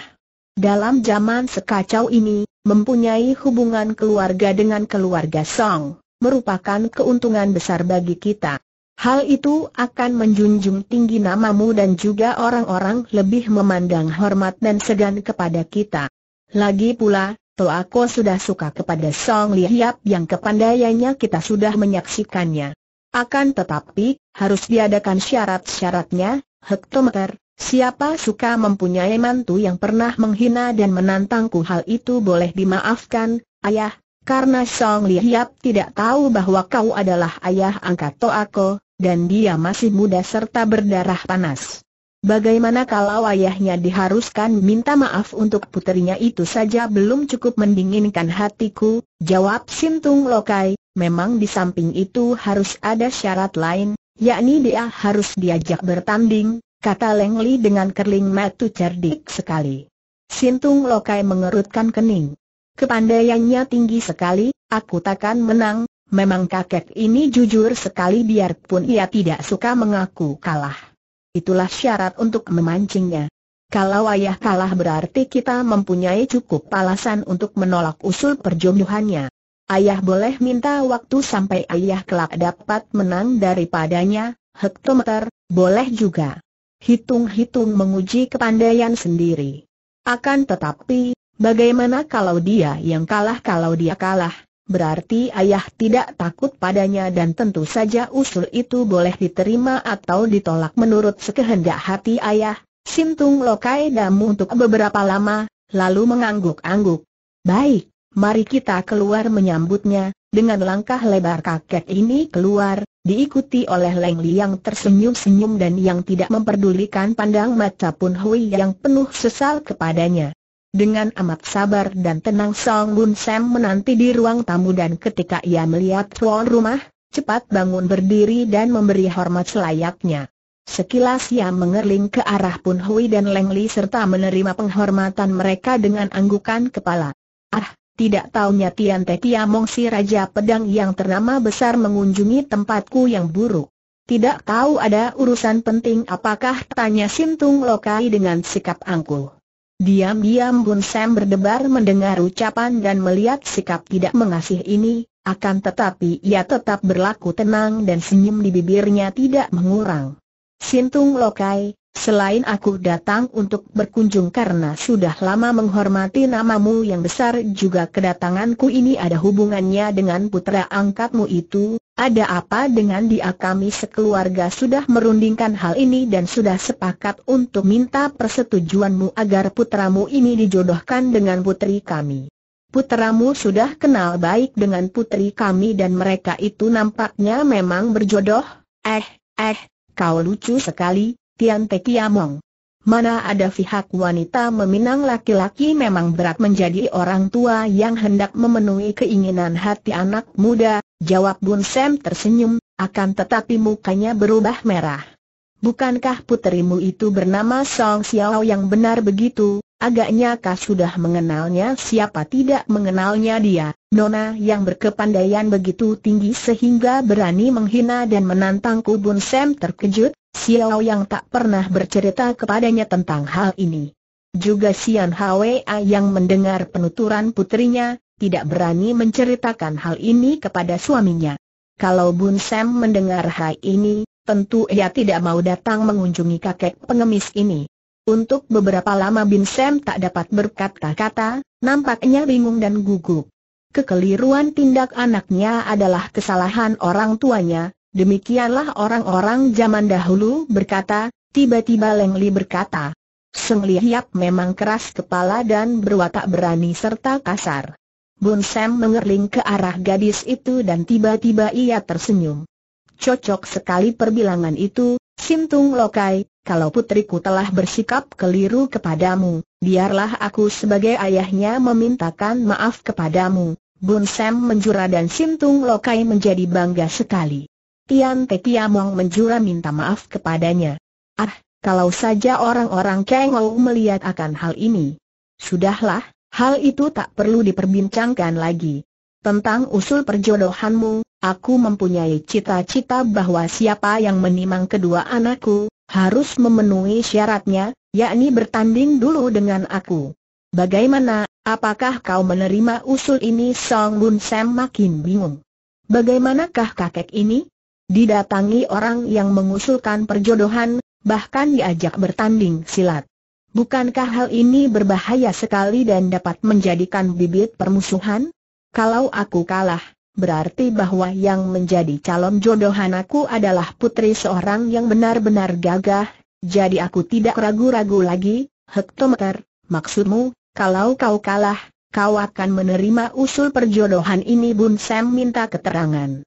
Dalam zaman sekacau ini, mempunyai hubungan keluarga dengan keluarga Song merupakan keuntungan besar bagi kita. Hal itu akan menjunjung tinggi namamu dan juga orang-orang lebih memandang hormat dan segan kepada kita. Lagi pula, Toako sudah suka kepada Song Liyap yang kepandaiannya kita sudah menyaksikannya. Akan tetapi, harus diadakan syarat-syaratnya, hektometer, siapa suka mempunyai mantu yang pernah menghina dan menantangku hal itu boleh dimaafkan, ayah, karena Song Lihiap tidak tahu bahwa kau adalah ayah angkat Toako, dan dia masih muda serta berdarah panas. Bagaimana kalau ayahnya diharuskan minta maaf untuk putrinya itu saja belum cukup mendinginkan hatiku, jawab Sintung Lokai, memang di samping itu harus ada syarat lain, yakni dia harus diajak bertanding, kata Leng Li dengan kerling matu cerdik sekali. Sintung Lokai mengerutkan kening. Kepandaiannya tinggi sekali, aku takkan menang, memang kakek ini jujur sekali biarpun ia tidak suka mengaku kalah. Itulah syarat untuk memancingnya. Kalau ayah kalah berarti kita mempunyai cukup alasan untuk menolak usul perjodohannya. Ayah boleh minta waktu sampai ayah kelak dapat menang daripadanya, hektometer, boleh juga. Hitung-hitung menguji kepandaian sendiri. Akan tetapi, Bagaimana kalau dia yang kalah kalau dia kalah? Berarti ayah tidak takut padanya dan tentu saja usul itu boleh diterima atau ditolak menurut sekehendak hati ayah. Sintung Lokai Damu untuk beberapa lama, lalu mengangguk-angguk. Baik, mari kita keluar menyambutnya, dengan langkah lebar kakek ini keluar, diikuti oleh Leng Li yang tersenyum-senyum dan yang tidak memperdulikan pandang mata Pun Hui yang penuh sesal kepadanya. Dengan amat sabar dan tenang Song Bun Sam menanti di ruang tamu dan ketika ia melihat tuan rumah, cepat bangun berdiri dan memberi hormat selayaknya. Sekilas ia mengerling ke arah Pun Hui dan Leng Li serta menerima penghormatan mereka dengan anggukan kepala. Ah, tidak taunya Tian Te Tiamong si Raja Pedang yang ternama besar mengunjungi tempatku yang buruk. Tidak tahu ada urusan penting apakah tanya Sintung Lokai dengan sikap angkuh. Diam-diam Bun Sam berdebar mendengar ucapan dan melihat sikap tidak mengasih ini, akan tetapi ia tetap berlaku tenang dan senyum di bibirnya tidak mengurang. Sintung Lokai, Selain aku datang untuk berkunjung karena sudah lama menghormati namamu yang besar juga kedatanganku ini ada hubungannya dengan putra angkatmu itu, ada apa dengan dia kami sekeluarga sudah merundingkan hal ini dan sudah sepakat untuk minta persetujuanmu agar putramu ini dijodohkan dengan putri kami. Putramu sudah kenal baik dengan putri kami dan mereka itu nampaknya memang berjodoh. Eh, eh, kau lucu sekali, Tian Te Kiamong. Mana ada pihak wanita meminang laki-laki memang berat menjadi orang tua yang hendak memenuhi keinginan hati anak muda, jawab Bun Sam tersenyum, akan tetapi mukanya berubah merah. Bukankah putrimu itu bernama Song Xiao yang benar begitu? Agaknya kau sudah mengenalnya siapa tidak mengenalnya dia, Nona yang berkepandaian begitu tinggi sehingga berani menghina dan menantangku Bun Sam terkejut, Xiao yang tak pernah bercerita kepadanya tentang hal ini. Juga Xian Hwa yang mendengar penuturan putrinya, tidak berani menceritakan hal ini kepada suaminya. Kalau Bun Sam mendengar hal ini, tentu ia tidak mau datang mengunjungi kakek pengemis ini. Untuk beberapa lama Bun Sam tak dapat berkata-kata, nampaknya bingung dan gugup. Kekeliruan tindak anaknya adalah kesalahan orang tuanya, Demikianlah orang-orang zaman dahulu berkata, tiba-tiba Leng Li berkata. Seng Li Hiap memang keras kepala dan berwatak berani serta kasar. Bun Sam mengerling ke arah gadis itu dan tiba-tiba ia tersenyum. Cocok sekali perbilangan itu, Sintung Lokai, kalau putriku telah bersikap keliru kepadamu, biarlah aku sebagai ayahnya memintakan maaf kepadamu. Bun Sam menjura dan Sintung Lokai menjadi bangga sekali. Tian Te Kiamong menjura minta maaf kepadanya. Ah, kalau saja orang-orang Kengou melihat akan hal ini. Sudahlah, hal itu tak perlu diperbincangkan lagi. Tentang usul perjodohanmu, aku mempunyai cita-cita bahwa siapa yang menimang kedua anakku, harus memenuhi syaratnya, yakni bertanding dulu dengan aku. Bagaimana, apakah kau menerima usul ini? Song Bun Sam makin bingung. Bagaimanakah kakek ini? Didatangi orang yang mengusulkan perjodohan, bahkan diajak bertanding silat. Bukankah hal ini berbahaya sekali dan dapat menjadikan bibit permusuhan? Kalau aku kalah, berarti bahwa yang menjadi calon jodohan aku adalah putri seorang yang benar-benar gagah, jadi aku tidak ragu-ragu lagi, hektometer, maksudmu, kalau kau kalah, kau akan menerima usul perjodohan ini Bun Sam minta keterangan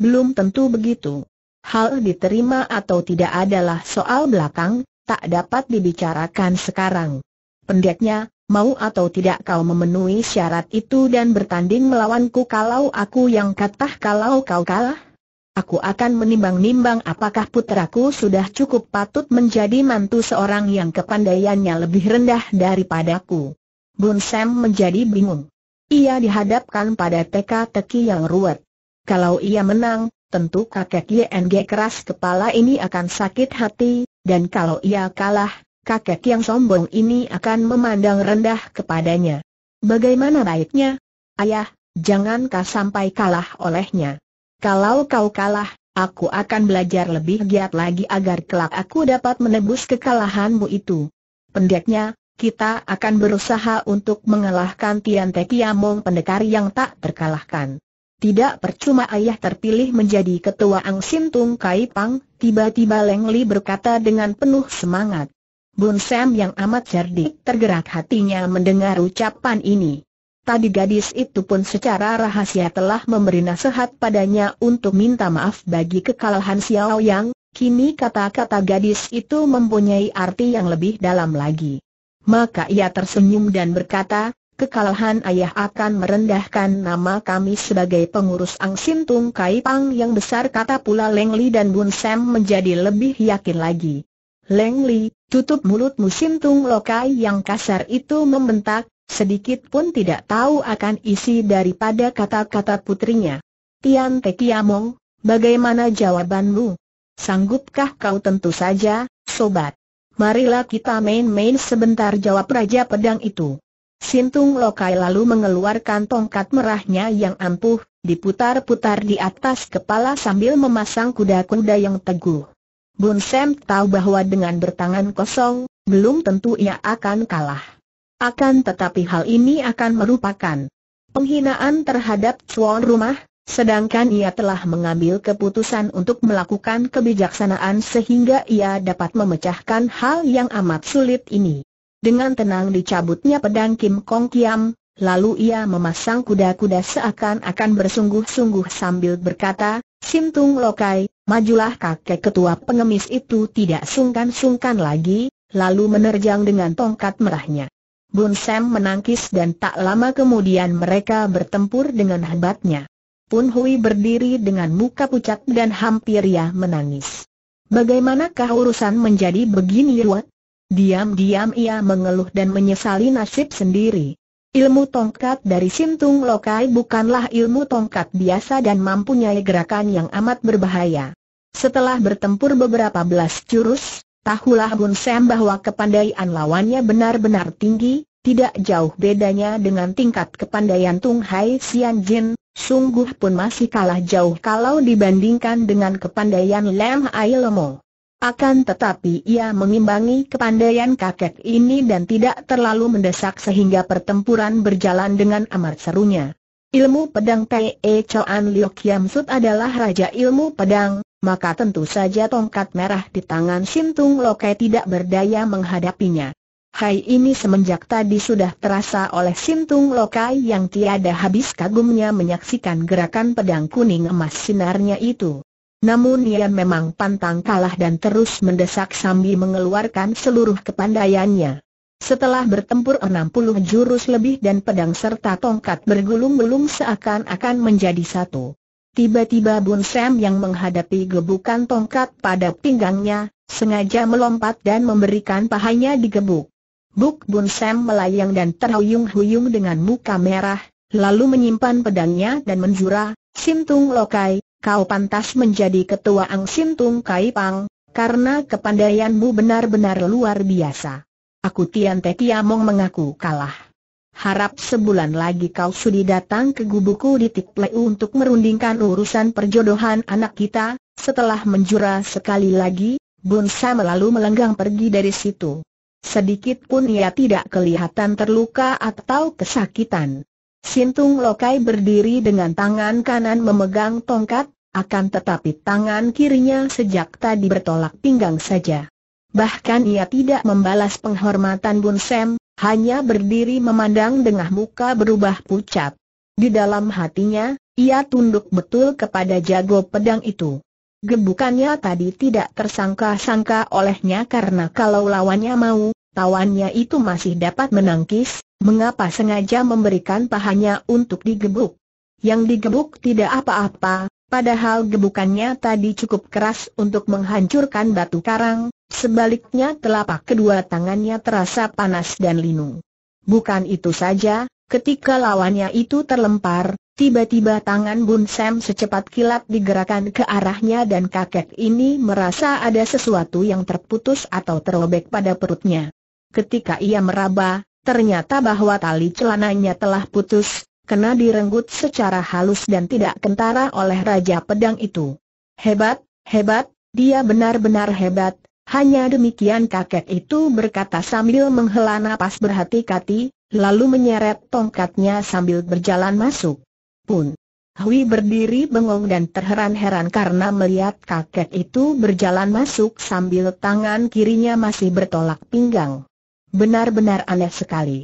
belum tentu begitu. Hal diterima atau tidak adalah soal belakang, tak dapat dibicarakan sekarang. Pendeknya, mau atau tidak kau memenuhi syarat itu dan bertanding melawanku kalau aku yang katah kalau kau kalah? Aku akan menimbang-nimbang apakah putraku sudah cukup patut menjadi mantu seorang yang kepandaiannya lebih rendah daripadaku. Bun Sam menjadi bingung. Ia dihadapkan pada teka-teki yang ruwet. Kalau ia menang, tentu kakek YNG keras kepala ini akan sakit hati, dan kalau ia kalah, kakek yang sombong ini akan memandang rendah kepadanya. Bagaimana baiknya? Ayah, jangankah sampai kalah olehnya. Kalau kau kalah, aku akan belajar lebih giat lagi agar kelak aku dapat menebus kekalahanmu itu. Pendeknya, kita akan berusaha untuk mengalahkan Tian Te Kiamong pendekar yang tak terkalahkan. Tidak percuma ayah terpilih menjadi ketua Ang Sin Tung Kai Pang, tiba-tiba Leng Li berkata dengan penuh semangat. Bun Sam yang amat cerdik tergerak hatinya mendengar ucapan ini. Tadi gadis itu pun secara rahasia telah memberi nasihat padanya untuk minta maaf bagi kekalahan Xiao Yang, kini kata-kata gadis itu mempunyai arti yang lebih dalam lagi. Maka ia tersenyum dan berkata, kekalahan ayah akan merendahkan nama kami sebagai pengurus Ang Tung Kai Pang yang besar kata pula Leng Li dan Bun Sam menjadi lebih yakin lagi. Leng Li, tutup musim tung Lokai yang kasar itu membentak, sedikit pun tidak tahu akan isi daripada kata-kata putrinya. Tian Te Kiamong, bagaimana jawabanmu? Sanggupkah kau tentu saja, sobat? Marilah kita main-main sebentar jawab Raja Pedang itu. Sintung Lokai lalu mengeluarkan tongkat merahnya yang ampuh, diputar-putar di atas kepala sambil memasang kuda-kuda yang teguh. Bun Sam tahu bahwa dengan bertangan kosong, belum tentu ia akan kalah. Akan tetapi hal ini akan merupakan penghinaan terhadap tuan rumah, sedangkan ia telah mengambil keputusan untuk melakukan kebijaksanaan sehingga ia dapat memecahkan hal yang amat sulit ini. Dengan tenang dicabutnya pedang Kim Kong Kiam, lalu ia memasang kuda-kuda seakan-akan bersungguh-sungguh sambil berkata, Sintung Lokai, majulah kakek ketua pengemis itu tidak sungkan-sungkan lagi, lalu menerjang dengan tongkat merahnya. Bun Sam menangkis dan tak lama kemudian mereka bertempur dengan hebatnya. Pun Hui berdiri dengan muka pucat dan hampir ia menangis. Bagaimanakah urusan menjadi begini ruwet? Diam-diam ia mengeluh dan menyesali nasib sendiri. Ilmu tongkat dari Sintung Lokai bukanlah ilmu tongkat biasa dan mampunya gerakan yang amat berbahaya. Setelah bertempur beberapa belas jurus, tahulah Bun Sam bahwa kepandaian lawannya benar-benar tinggi, tidak jauh bedanya dengan tingkat kepandaian Tung Hai Sian Jin, sungguh pun masih kalah jauh kalau dibandingkan dengan kepandaian Lam Ai Lemo. Akan tetapi ia mengimbangi kepandaian kakek ini dan tidak terlalu mendesak sehingga pertempuran berjalan dengan amat serunya. Ilmu pedang Pei Choan Liu Kiam Sut adalah raja ilmu pedang, maka tentu saja tongkat merah di tangan Sintung Lokai tidak berdaya menghadapinya. Hai ini semenjak tadi sudah terasa oleh Sintung Lokai yang tiada habis kagumnya menyaksikan gerakan pedang kuning emas sinarnya itu. Namun ia memang pantang kalah dan terus mendesak sambil mengeluarkan seluruh kepandaiannya. Setelah bertempur 60 jurus lebih dan pedang serta tongkat bergulung-gulung seakan-akan menjadi satu. Tiba-tiba Bun Sam yang menghadapi gebukan tongkat pada pinggangnya, sengaja melompat dan memberikan pahanya digebuk. Buk Bun Sam melayang dan terhuyung-huyung dengan muka merah, lalu menyimpan pedangnya dan menjura, Sintung Lokai, kau pantas menjadi ketua Ang Sintung Kai Pang, karena kepandaianmu benar-benar luar biasa. Aku Tian Te Kiamong mengaku kalah. Harap sebulan lagi kau sudi datang ke gubuku di Tiple untuk merundingkan urusan perjodohan anak kita, setelah menjura sekali lagi, Bunsa melalu melenggang pergi dari situ. Sedikit pun ia tidak kelihatan terluka atau kesakitan. Sintung Lokai berdiri dengan tangan kanan memegang tongkat, akan tetapi tangan kirinya sejak tadi bertolak pinggang saja. Bahkan ia tidak membalas penghormatan Bun Sem, hanya berdiri memandang dengan muka berubah pucat. Di dalam hatinya, ia tunduk betul kepada jago pedang itu. Gebukannya tadi tidak tersangka-sangka olehnya karena kalau lawannya mau, tawannya itu masih dapat menangkis, Mengapa sengaja memberikan pahanya untuk digebuk? Yang digebuk tidak apa-apa, padahal gebukannya tadi cukup keras untuk menghancurkan batu karang, sebaliknya telapak kedua tangannya terasa panas dan linu. Bukan itu saja, ketika lawannya itu terlempar, Tiba-tiba tangan Bun Sam secepat kilat digerakkan ke arahnya dan kakek ini merasa ada sesuatu yang terputus atau terobek pada perutnya. Ketika ia meraba, ternyata bahwa tali celananya telah putus, kena direnggut secara halus dan tidak kentara oleh Raja Pedang itu. Hebat, hebat, dia benar-benar hebat, hanya demikian kakek itu berkata sambil menghela napas berhati-hati, lalu menyeret tongkatnya sambil berjalan masuk. Pun. Hui berdiri bengong dan terheran-heran karena melihat kakek itu berjalan masuk sambil tangan kirinya masih bertolak pinggang. Benar-benar aneh sekali.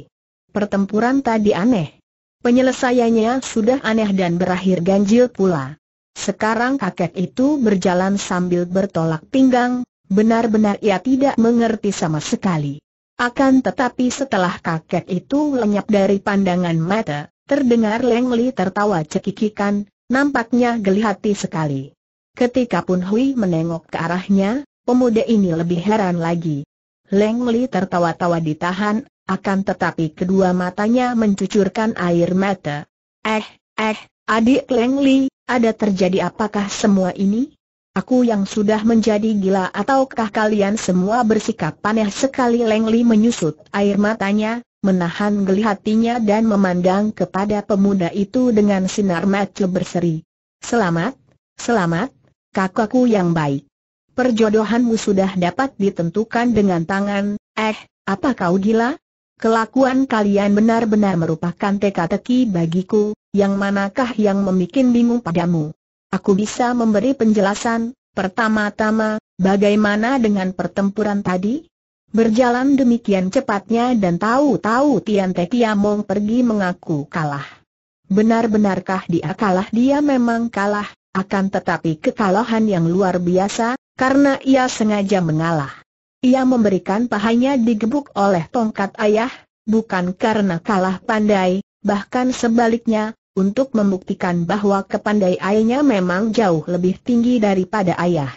Pertempuran tadi aneh. Penyelesaiannya sudah aneh dan berakhir ganjil pula. Sekarang kakek itu berjalan sambil bertolak pinggang, benar-benar ia tidak mengerti sama sekali. Akan tetapi setelah kakek itu lenyap dari pandangan mata, terdengar lengli tertawa cekikikan, nampaknya geli hati sekali. Ketika Pun Hui menengok ke arahnya, pemuda ini lebih heran lagi. Leng Li tertawa-tawa ditahan, akan tetapi kedua matanya mencucurkan air mata. Eh, eh, adik Leng Li, ada terjadi apakah semua ini? Aku yang sudah menjadi gila ataukah kalian semua bersikap panah sekali Leng Li menyusut air matanya, menahan geli hatinya dan memandang kepada pemuda itu dengan sinar mata berseri. Selamat, selamat, kakakku yang baik perjodohanmu sudah dapat ditentukan dengan tangan, eh, apa kau gila? Kelakuan kalian benar-benar merupakan teka-teki bagiku, yang manakah yang membuat bingung padamu? Aku bisa memberi penjelasan, pertama-tama, bagaimana dengan pertempuran tadi? Berjalan demikian cepatnya dan tahu-tahu Tian Te Tiamong pergi mengaku kalah. Benar-benarkah dia kalah? Dia memang kalah, akan tetapi kekalahan yang luar biasa, karena ia sengaja mengalah. Ia memberikan pahanya digebuk oleh tongkat ayah, bukan karena kalah pandai, bahkan sebaliknya, untuk membuktikan bahwa kepandai ayahnya memang jauh lebih tinggi daripada ayah.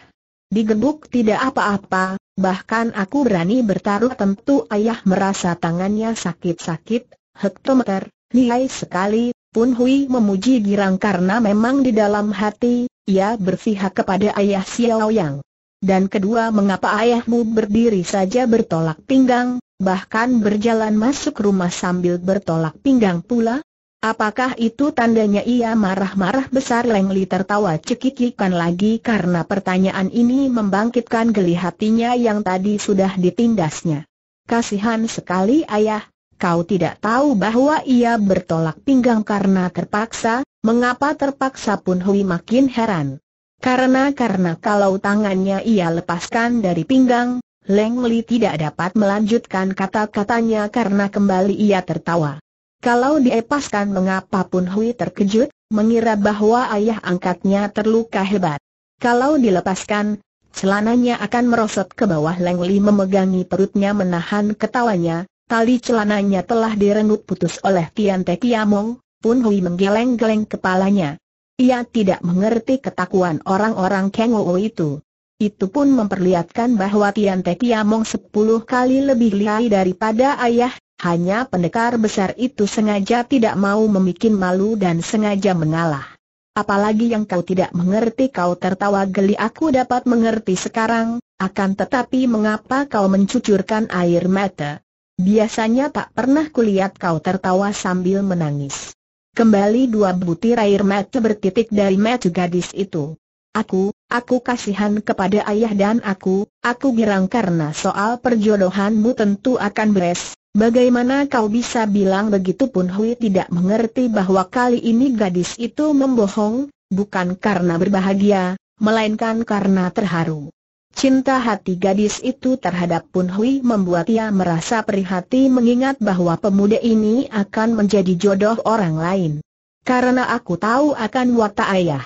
Digebuk tidak apa-apa, bahkan aku berani bertaruh tentu ayah merasa tangannya sakit-sakit, hektometer, lihai sekali, Pun Hui memuji girang karena memang di dalam hati, ia berpihak kepada ayah Xiao Yang. Dan kedua mengapa ayahmu berdiri saja bertolak pinggang, bahkan berjalan masuk rumah sambil bertolak pinggang pula? Apakah itu tandanya ia marah-marah besar Lengli tertawa cekikikan lagi karena pertanyaan ini membangkitkan geli hatinya yang tadi sudah ditindasnya. Kasihan sekali ayah, kau tidak tahu bahwa ia bertolak pinggang karena terpaksa, mengapa terpaksa pun Hui makin heran. Karena karena kalau tangannya ia lepaskan dari pinggang, Leng Li tidak dapat melanjutkan kata-katanya karena kembali ia tertawa. Kalau dilepaskan mengapa pun Hui terkejut, mengira bahwa ayah angkatnya terluka hebat. Kalau dilepaskan, celananya akan merosot ke bawah Leng Li memegangi perutnya menahan ketawanya, tali celananya telah direnggut putus oleh Tian Te Kiamong, Pun Hui menggeleng-geleng kepalanya. Ia tidak mengerti ketakuan orang-orang Kengowo itu. Itu pun memperlihatkan bahwa Tian Te Kiamong sepuluh kali lebih lihai daripada ayah, hanya pendekar besar itu sengaja tidak mau membuat malu dan sengaja mengalah. Apalagi yang kau tidak mengerti kau tertawa geli aku dapat mengerti sekarang, akan tetapi mengapa kau mencucurkan air mata? Biasanya tak pernah kulihat kau tertawa sambil menangis. Kembali dua butir air mata bertitik dari mata gadis itu. Aku, aku kasihan kepada ayah dan aku, aku girang karena soal perjodohanmu tentu akan beres. Bagaimana kau bisa bilang begitu pun Hui tidak mengerti bahwa kali ini gadis itu membohong, bukan karena berbahagia, melainkan karena terharu. Cinta hati gadis itu terhadap Pun Hui membuat ia merasa prihatin mengingat bahwa pemuda ini akan menjadi jodoh orang lain. Karena aku tahu akan watak ayah.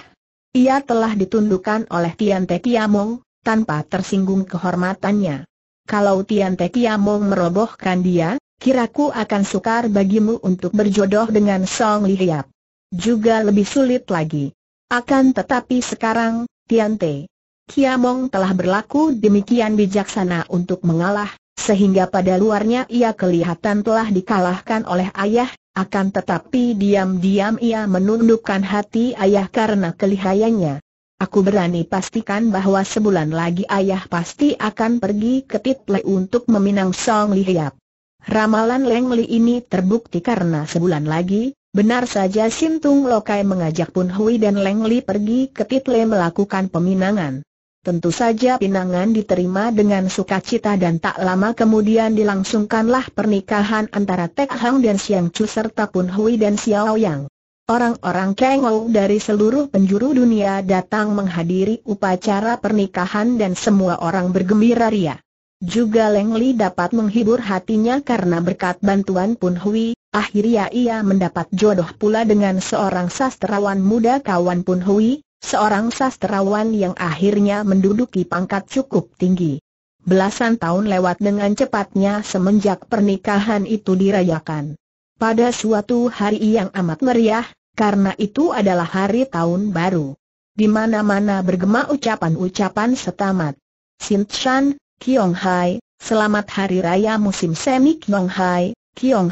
Ia telah ditundukkan oleh Tian Te Kiamong, tanpa tersinggung kehormatannya. Kalau Tian Te Kiamong merobohkan dia, kiraku akan sukar bagimu untuk berjodoh dengan Song Li Hiap. Juga lebih sulit lagi. Akan tetapi sekarang, Tian Te, Kiamong telah berlaku demikian bijaksana untuk mengalah, sehingga pada luarnya ia kelihatan telah dikalahkan oleh ayah, akan tetapi diam-diam ia menundukkan hati ayah karena kelihayannya. Aku berani pastikan bahwa sebulan lagi ayah pasti akan pergi ke Title untuk meminang Song Lihiap. Ramalan Leng Li ini terbukti karena sebulan lagi, benar saja Sintung Lokai mengajak Pun Hui dan Leng Li pergi ke Title melakukan peminangan. Tentu saja pinangan diterima dengan sukacita dan tak lama kemudian dilangsungkanlah pernikahan antara Tek Hang dan Siang Chu serta Pun Hui dan Xiao Yang. Orang-orang Kengou dari seluruh penjuru dunia datang menghadiri upacara pernikahan dan semua orang bergembira ria. Juga Leng Li dapat menghibur hatinya karena berkat bantuan Pun Hui, akhirnya ia mendapat jodoh pula dengan seorang sastrawan muda kawan Pun Hui, Seorang sastrawan yang akhirnya menduduki pangkat cukup tinggi. Belasan tahun lewat dengan cepatnya semenjak pernikahan itu dirayakan. Pada suatu hari yang amat meriah, karena itu adalah hari tahun baru. Di mana-mana bergema ucapan-ucapan setamat. Kiong Hai, selamat hari raya musim semi Hai,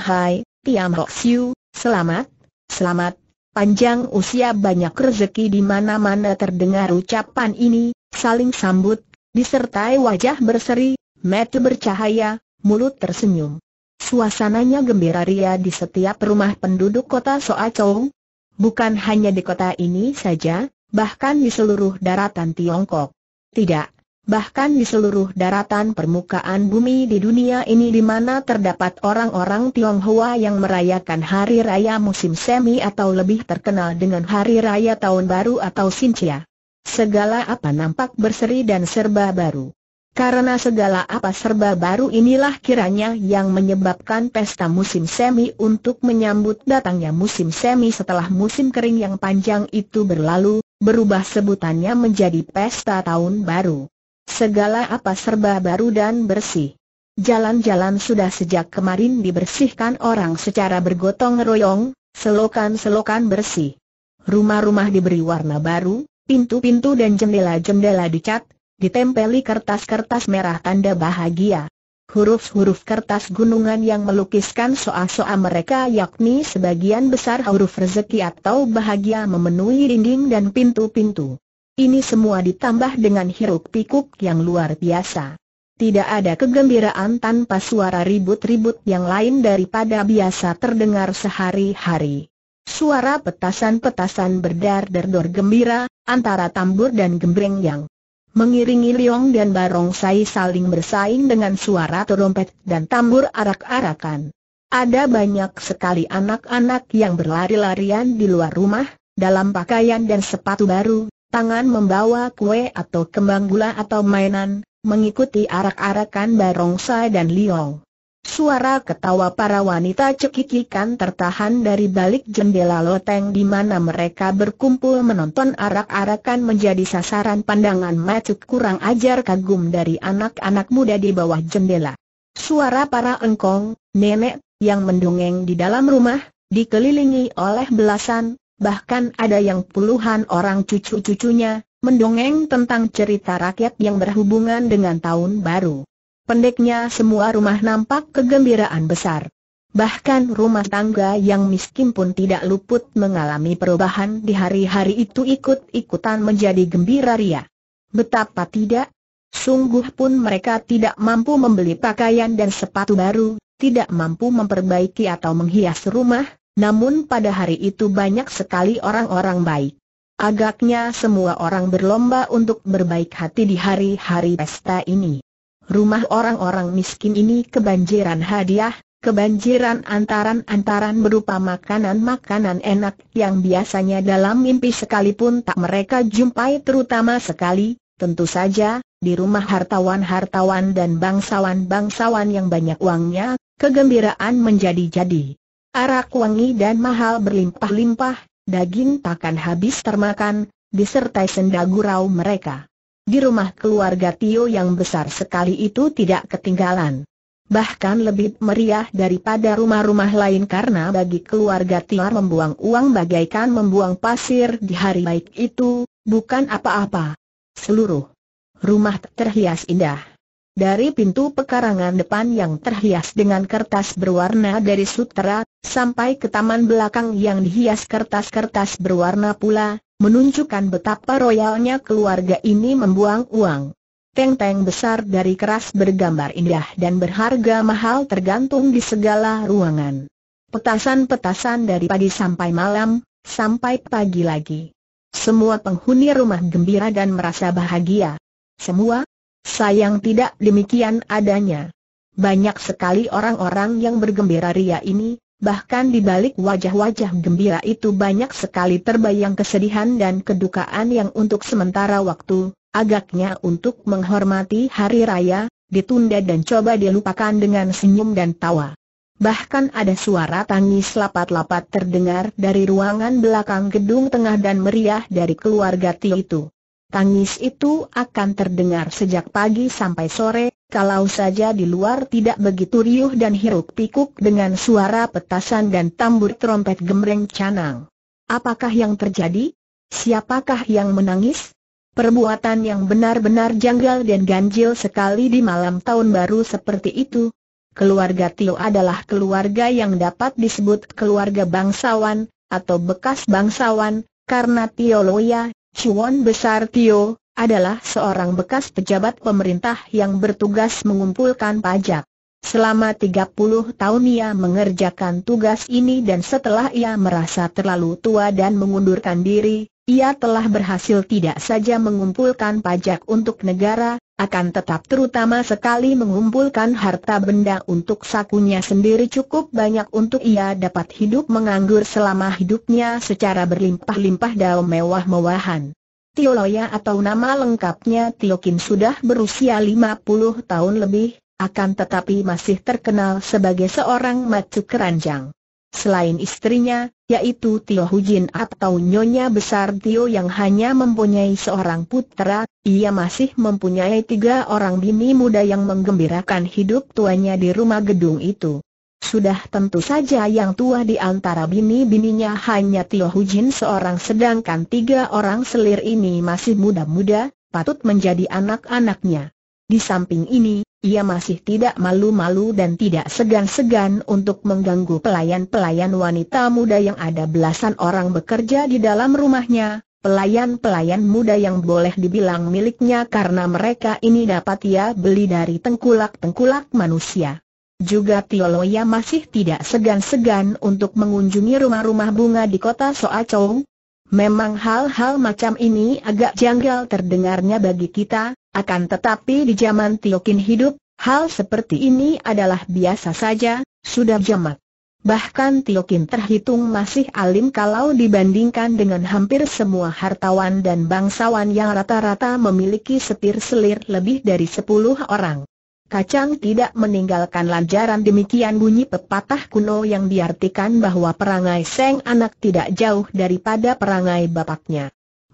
Hai, Tiam Siu, selamat, selamat, Panjang usia banyak rezeki di mana-mana terdengar ucapan ini, saling sambut, disertai wajah berseri, mata bercahaya, mulut tersenyum. Suasananya gembira ria di setiap rumah penduduk kota Soachou. Bukan hanya di kota ini saja, bahkan di seluruh daratan Tiongkok. Tidak, Bahkan di seluruh daratan permukaan bumi di dunia ini di mana terdapat orang-orang Tionghoa yang merayakan Hari Raya musim semi atau lebih terkenal dengan Hari Raya Tahun Baru atau Sinchia. Segala apa nampak berseri dan serba baru. Karena segala apa serba baru inilah kiranya yang menyebabkan pesta musim semi untuk menyambut datangnya musim semi setelah musim kering yang panjang itu berlalu, berubah sebutannya menjadi pesta tahun baru. Segala apa serba baru dan bersih. Jalan-jalan sudah sejak kemarin dibersihkan orang secara bergotong royong, selokan-selokan bersih. Rumah-rumah diberi warna baru, pintu-pintu dan jendela-jendela dicat, ditempeli kertas-kertas merah tanda bahagia. Huruf-huruf kertas gunungan yang melukiskan soal-soal mereka yakni sebagian besar huruf rezeki atau bahagia memenuhi dinding dan pintu-pintu. Ini semua ditambah dengan hiruk pikuk yang luar biasa. Tidak ada kegembiraan tanpa suara ribut-ribut yang lain daripada biasa terdengar sehari-hari. Suara petasan-petasan berdar-derdor gembira, antara tambur dan gembreng yang mengiringi Liong dan barong Barongsai saling bersaing dengan suara terompet dan tambur arak-arakan. Ada banyak sekali anak-anak yang berlari-larian di luar rumah, dalam pakaian dan sepatu baru, Tangan membawa kue atau kembang gula atau mainan, mengikuti arak-arakan barongsai dan Liong. Suara ketawa para wanita cekikikan tertahan dari balik jendela loteng di mana mereka berkumpul menonton arak-arakan menjadi sasaran pandangan macet kurang ajar kagum dari anak-anak muda di bawah jendela. Suara para engkong, nenek, yang mendongeng di dalam rumah, dikelilingi oleh belasan, bahkan ada yang puluhan orang cucu-cucunya, mendongeng tentang cerita rakyat yang berhubungan dengan tahun baru. Pendeknya semua rumah nampak kegembiraan besar. Bahkan rumah tangga yang miskin pun tidak luput mengalami perubahan di hari-hari itu ikut-ikutan menjadi gembira ria. Betapa tidak, sungguh pun mereka tidak mampu membeli pakaian dan sepatu baru, tidak mampu memperbaiki atau menghias rumah, namun pada hari itu banyak sekali orang-orang baik. Agaknya semua orang berlomba untuk berbaik hati di hari-hari pesta ini. Rumah orang-orang miskin ini kebanjiran hadiah, kebanjiran antaran-antaran berupa makanan-makanan enak yang biasanya dalam mimpi sekalipun tak mereka jumpai terutama sekali, tentu saja, di rumah hartawan-hartawan dan bangsawan-bangsawan yang banyak uangnya, kegembiraan menjadi-jadi. Arak wangi dan mahal berlimpah-limpah, daging takkan habis termakan, disertai senda gurau mereka. Di rumah keluarga Tio yang besar sekali itu tidak ketinggalan. Bahkan lebih meriah daripada rumah-rumah lain karena bagi keluarga Tio membuang uang bagaikan membuang pasir di hari baik itu, bukan apa-apa. Seluruh rumah terhias indah. Dari pintu pekarangan depan yang terhias dengan kertas berwarna dari sutera, sampai ke taman belakang yang dihias kertas-kertas berwarna pula, menunjukkan betapa royalnya keluarga ini membuang uang. Teng-teng besar dari keras bergambar indah dan berharga mahal tergantung di segala ruangan. Petasan-petasan dari pagi sampai malam, sampai pagi lagi. Semua penghuni rumah gembira dan merasa bahagia. Semua Sayang tidak demikian adanya. Banyak sekali orang-orang yang bergembira ria ini, bahkan di balik wajah-wajah gembira itu banyak sekali terbayang kesedihan dan kedukaan yang untuk sementara waktu, agaknya untuk menghormati hari raya, ditunda dan coba dilupakan dengan senyum dan tawa. Bahkan ada suara tangis lapat-lapat terdengar dari ruangan belakang gedung tengah dan meriah dari keluarga Ti itu. Tangis itu akan terdengar sejak pagi sampai sore, kalau saja di luar tidak begitu riuh dan hiruk pikuk dengan suara petasan dan tambur trompet gemreng canang. Apakah yang terjadi? Siapakah yang menangis? Perbuatan yang benar-benar janggal dan ganjil sekali di malam tahun baru seperti itu. Keluarga Tio adalah keluarga yang dapat disebut keluarga bangsawan, atau bekas bangsawan, karena Tio Loya, Chuan Besar Tio, adalah seorang bekas pejabat pemerintah yang bertugas mengumpulkan pajak. Selama 30 tahun ia mengerjakan tugas ini dan setelah ia merasa terlalu tua dan mengundurkan diri, ia telah berhasil tidak saja mengumpulkan pajak untuk negara, akan tetap terutama sekali mengumpulkan harta benda untuk sakunya sendiri cukup banyak untuk ia dapat hidup menganggur selama hidupnya secara berlimpah-limpah dalam mewah-mewahan. Tio Loya atau nama lengkapnya Tio Kim sudah berusia 50 tahun lebih, akan tetapi masih terkenal sebagai seorang macu keranjang. Selain istrinya, yaitu Tio Hujin atau Nyonya Besar Tio yang hanya mempunyai seorang putra, ia masih mempunyai tiga orang bini muda yang menggembirakan hidup tuanya di rumah gedung itu. Sudah tentu saja yang tua di antara bini-bininya hanya Tio Hujin seorang sedangkan tiga orang selir ini masih muda-muda, patut menjadi anak-anaknya. Di samping ini, ia masih tidak malu-malu dan tidak segan-segan untuk mengganggu pelayan-pelayan wanita muda yang ada belasan orang bekerja di dalam rumahnya, pelayan-pelayan muda yang boleh dibilang miliknya karena mereka ini dapat ia beli dari tengkulak-tengkulak manusia. Juga Tioloya masih tidak segan-segan untuk mengunjungi rumah-rumah bunga di kota Soacong. Memang hal-hal macam ini agak janggal terdengarnya bagi kita, akan tetapi di zaman Tiokin hidup, hal seperti ini adalah biasa saja, sudah jamak. Bahkan Tiokin terhitung masih alim kalau dibandingkan dengan hampir semua hartawan dan bangsawan yang rata-rata memiliki setir selir lebih dari sepuluh orang. Kacang tidak meninggalkan lanjaran demikian bunyi pepatah kuno yang diartikan bahwa perangai Seng Anak tidak jauh daripada perangai bapaknya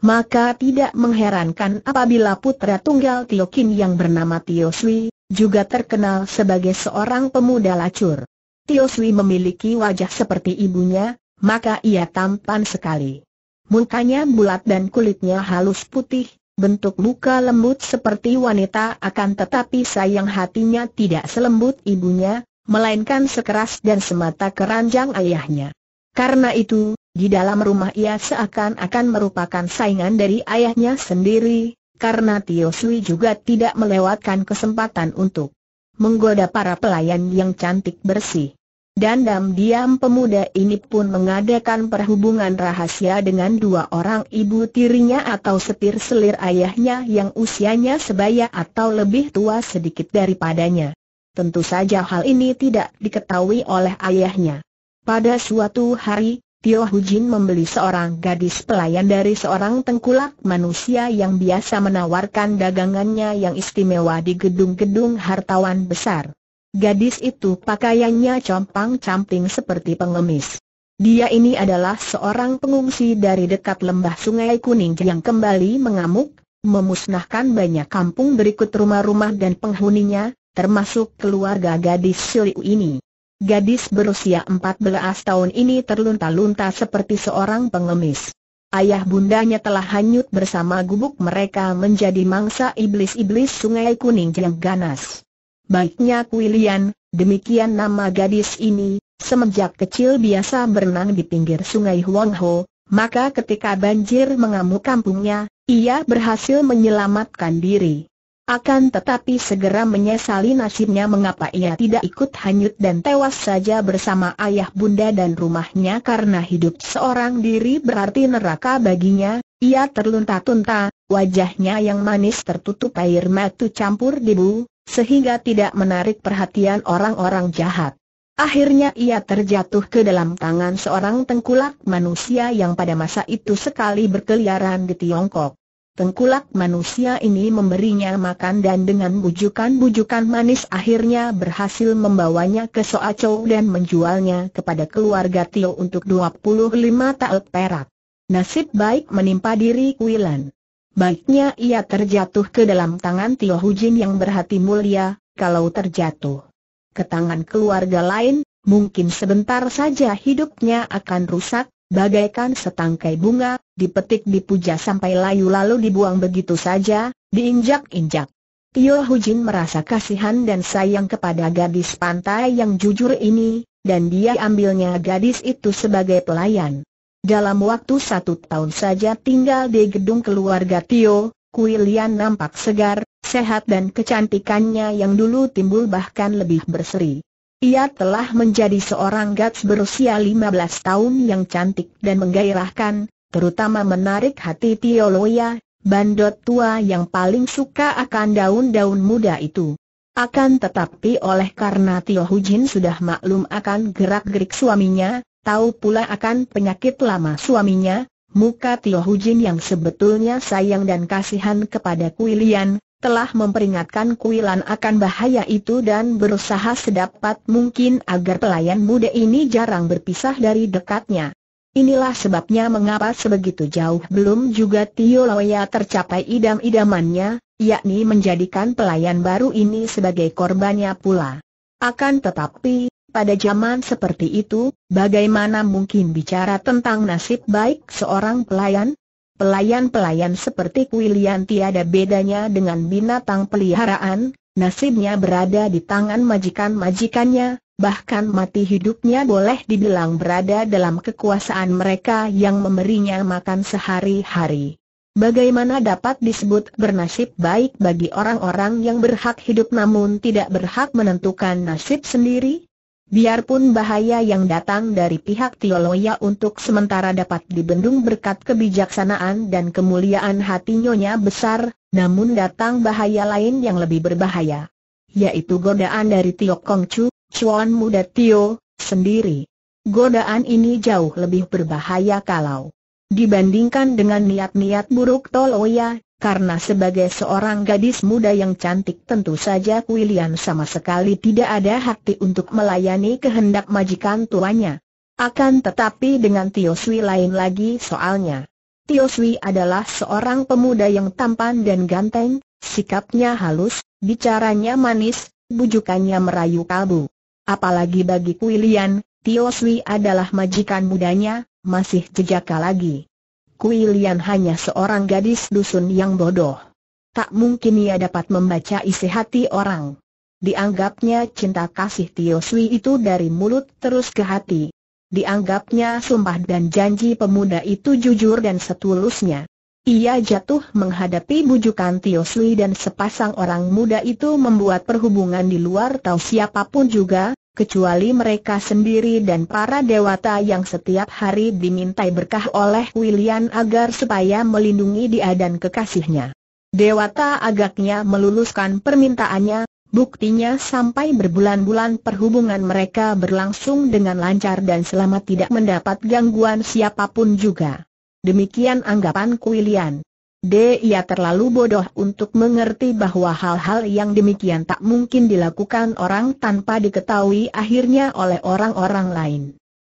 maka tidak mengherankan apabila putra tunggal Tio Kin yang bernama Tio Sui, juga terkenal sebagai seorang pemuda lacur. Tio Sui memiliki wajah seperti ibunya, maka ia tampan sekali. Mukanya bulat dan kulitnya halus putih, bentuk muka lembut seperti wanita akan tetapi sayang hatinya tidak selembut ibunya, melainkan sekeras dan semata keranjang ayahnya. Karena itu, di dalam rumah ia seakan-akan merupakan saingan dari ayahnya sendiri, karena Tio Sui juga tidak melewatkan kesempatan untuk menggoda para pelayan yang cantik bersih. Dandam diam pemuda ini pun mengadakan perhubungan rahasia dengan dua orang ibu tirinya atau setir selir ayahnya yang usianya sebaya atau lebih tua sedikit daripadanya. Tentu saja hal ini tidak diketahui oleh ayahnya. Pada suatu hari, Tio Hujin membeli seorang gadis pelayan dari seorang tengkulak manusia yang biasa menawarkan dagangannya yang istimewa di gedung-gedung hartawan besar. Gadis itu pakaiannya compang-camping seperti pengemis. Dia ini adalah seorang pengungsi dari dekat lembah sungai kuning yang kembali mengamuk, memusnahkan banyak kampung berikut rumah-rumah dan penghuninya, termasuk keluarga gadis Siliu ini. Gadis berusia 14 tahun ini terlunta-lunta seperti seorang pengemis. Ayah bundanya telah hanyut bersama gubuk mereka menjadi mangsa iblis-iblis sungai kuning yang ganas. Baiknya Kuilian, demikian nama gadis ini, semenjak kecil biasa berenang di pinggir sungai Huangho, maka ketika banjir mengamuk kampungnya, ia berhasil menyelamatkan diri. Akan tetapi segera menyesali nasibnya mengapa ia tidak ikut hanyut dan tewas saja bersama ayah bunda dan rumahnya karena hidup seorang diri berarti neraka baginya, ia terlunta tunta wajahnya yang manis tertutup air matu campur debu, sehingga tidak menarik perhatian orang-orang jahat. Akhirnya ia terjatuh ke dalam tangan seorang tengkulak manusia yang pada masa itu sekali berkeliaran di Tiongkok. Tengkulak manusia ini memberinya makan dan dengan bujukan-bujukan manis akhirnya berhasil membawanya ke Soacau dan menjualnya kepada keluarga Tio untuk 25 tael perak. Nasib baik menimpa diri Kuilan. Baiknya ia terjatuh ke dalam tangan Tio Hujin yang berhati mulia, kalau terjatuh ke tangan keluarga lain, mungkin sebentar saja hidupnya akan rusak, bagaikan setangkai bunga, dipetik dipuja sampai layu lalu dibuang begitu saja, diinjak-injak. Tio Jin merasa kasihan dan sayang kepada gadis pantai yang jujur ini, dan dia ambilnya gadis itu sebagai pelayan. Dalam waktu satu tahun saja tinggal di gedung keluarga Tio, Kui Lian nampak segar, sehat dan kecantikannya yang dulu timbul bahkan lebih berseri. Ia telah menjadi seorang gadis berusia 15 tahun yang cantik dan menggairahkan, terutama menarik hati Tio Loya, bandot tua yang paling suka akan daun-daun muda itu. Akan tetapi oleh karena Tio Hujin sudah maklum akan gerak-gerik suaminya, tahu pula akan penyakit lama suaminya, muka Tio Hujin yang sebetulnya sayang dan kasihan kepada Kuilian, telah memperingatkan Kuilan akan bahaya itu dan berusaha sedapat mungkin agar pelayan muda ini jarang berpisah dari dekatnya. Inilah sebabnya mengapa sebegitu jauh belum juga Tio Loya tercapai idam-idamannya, yakni menjadikan pelayan baru ini sebagai korbannya pula. Akan tetapi, pada zaman seperti itu, bagaimana mungkin bicara tentang nasib baik seorang pelayan? Pelayan-pelayan seperti William tiada bedanya dengan binatang peliharaan, nasibnya berada di tangan majikan-majikannya, bahkan mati hidupnya boleh dibilang berada dalam kekuasaan mereka yang memberinya makan sehari-hari. Bagaimana dapat disebut bernasib baik bagi orang-orang yang berhak hidup namun tidak berhak menentukan nasib sendiri? Biarpun bahaya yang datang dari pihak Tioloya untuk sementara dapat dibendung berkat kebijaksanaan dan kemuliaan hati Nyonya besar, namun datang bahaya lain yang lebih berbahaya. Yaitu godaan dari Tio Chu, Chuan Muda Tio, sendiri. Godaan ini jauh lebih berbahaya kalau dibandingkan dengan niat-niat buruk Tioloya karena sebagai seorang gadis muda yang cantik tentu saja Kuilian sama sekali tidak ada hati untuk melayani kehendak majikan tuanya. Akan tetapi dengan Tio Sui lain lagi soalnya. Tio Sui adalah seorang pemuda yang tampan dan ganteng, sikapnya halus, bicaranya manis, bujukannya merayu kalbu. Apalagi bagi Kuilian, Tio Sui adalah majikan mudanya, masih jejaka lagi. Kuilian hanya seorang gadis dusun yang bodoh. Tak mungkin ia dapat membaca isi hati orang. Dianggapnya cinta kasih Tio Sui itu dari mulut terus ke hati. Dianggapnya sumpah dan janji pemuda itu jujur dan setulusnya. Ia jatuh menghadapi bujukan Tio Sui dan sepasang orang muda itu membuat perhubungan di luar tahu siapapun juga, kecuali mereka sendiri dan para dewata yang setiap hari dimintai berkah oleh William agar supaya melindungi dia dan kekasihnya. Dewata agaknya meluluskan permintaannya, buktinya sampai berbulan-bulan perhubungan mereka berlangsung dengan lancar dan selama tidak mendapat gangguan siapapun juga. Demikian anggapan Kuilian. D. Ia terlalu bodoh untuk mengerti bahwa hal-hal yang demikian tak mungkin dilakukan orang tanpa diketahui akhirnya oleh orang-orang lain.